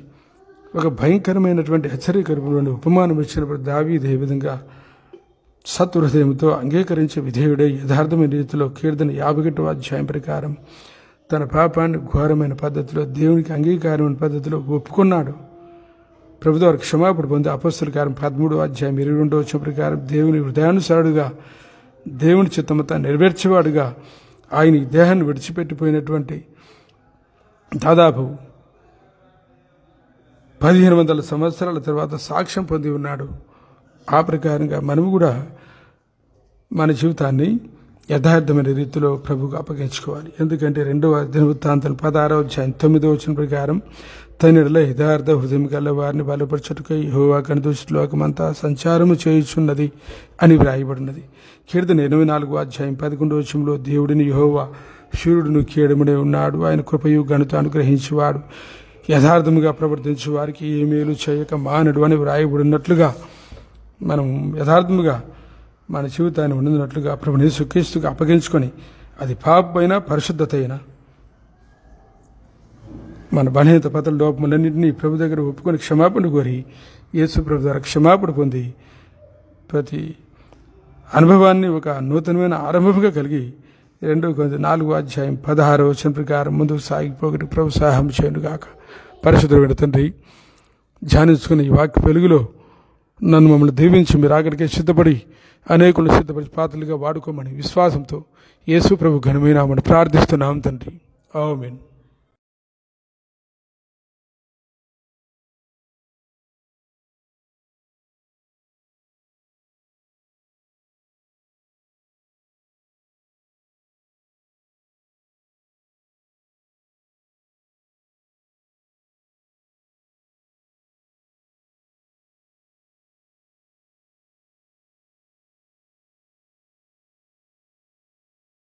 ఒక భయంకరమైనటువంటి హెచ్చరికరములను ఉపమానం ఇచ్చినప్పుడు దావీదు ఏ విధంగా సత్హృదయంతో అంగీకరించే విధేయుడే యథార్థమైన రీతిలో కీర్తన యాభైటవ అధ్యాయం ప్రకారం తన పాపాన్ని ఘోరమైన పద్ధతిలో దేవునికి అంగీకారమైన పద్ధతిలో ఒప్పుకున్నాడు ప్రభుత్వ వారికి క్షమాపణ పొంది అపస్తుల కారం పదమూడు అధ్యాయం ఇరవై రెండో వచ్చిన ప్రకారం దేవుని హృదయానుసారుడుగా దేవుని చిత్తమత నెరవేర్చేవాడుగా ఆయన ఈ దేహాన్ని విడిచిపెట్టిపోయినటువంటి దాదాపు పదిహేను వందల సంవత్సరాల తర్వాత సాక్ష్యం పొంది ఉన్నాడు ఆ ప్రకారంగా మనము కూడా మన జీవితాన్ని యథార్థమైన రీతిలో ప్రభుకు అప్పగించుకోవాలి ఎందుకంటే రెండవ దినవృత్తాంతం పదహారవ అధ్యాయం తొమ్మిదవ వచ్చిన ప్రకారం తనిలో యథార్థ హృదయం గల వారిని బలపరచుటకై హోవా కనిదృష్టిలోకమంతా సంచారము చేయుచున్నది అని వ్రాయబడినది కీర్తన ఎనిమిది నాలుగు అధ్యాయం పదకొండవ వచ్చంలో దేవుడిని యహోవా సూర్యుడును కీడముడే ఉన్నాడు ఆయన కృపయు గణత అనుగ్రహించేవాడు యథార్థముగా ప్రవర్తించు వారికి ఏమేలు చేయక మానడు అని వ్రాయబడినట్లుగా మనం యథార్థముగా మన జీవితాన్ని ఉండినట్లుగా ప్రభుని సుఖిస్తూ అప్పగించుకొని అది పాపైనా పరిశుద్ధత అయినా మన బలహీనత పతల లోపములన్నింటినీ ప్రభు దగ్గర ఒప్పుకొని క్షమాపణ కోరి యేసు ప్రభు ద్వారా క్షమాపణ పొంది ప్రతి అనుభవాన్ని ఒక నూతనమైన ఆరంభంగా కలిగి రెండు కొంత నాలుగో అధ్యాయం పదహారు వచ్చిన ప్రకారం ముందుకు సాగిపోగటి ప్రభు సహాయం చేయను కాక పరిశుద్ధమైన తండ్రి ధ్యానించుకుని ఈ వాక్య వెలుగులో నన్ను మమ్మల్ని దీవించి మీరు ఆఖరికే సిద్ధపడి అనేకులను సిద్ధపడి పాత్రలుగా వాడుకోమని విశ్వాసంతో యేసు ప్రభు ఘనమైన ప్రార్థిస్తున్నాం తండ్రి మీన్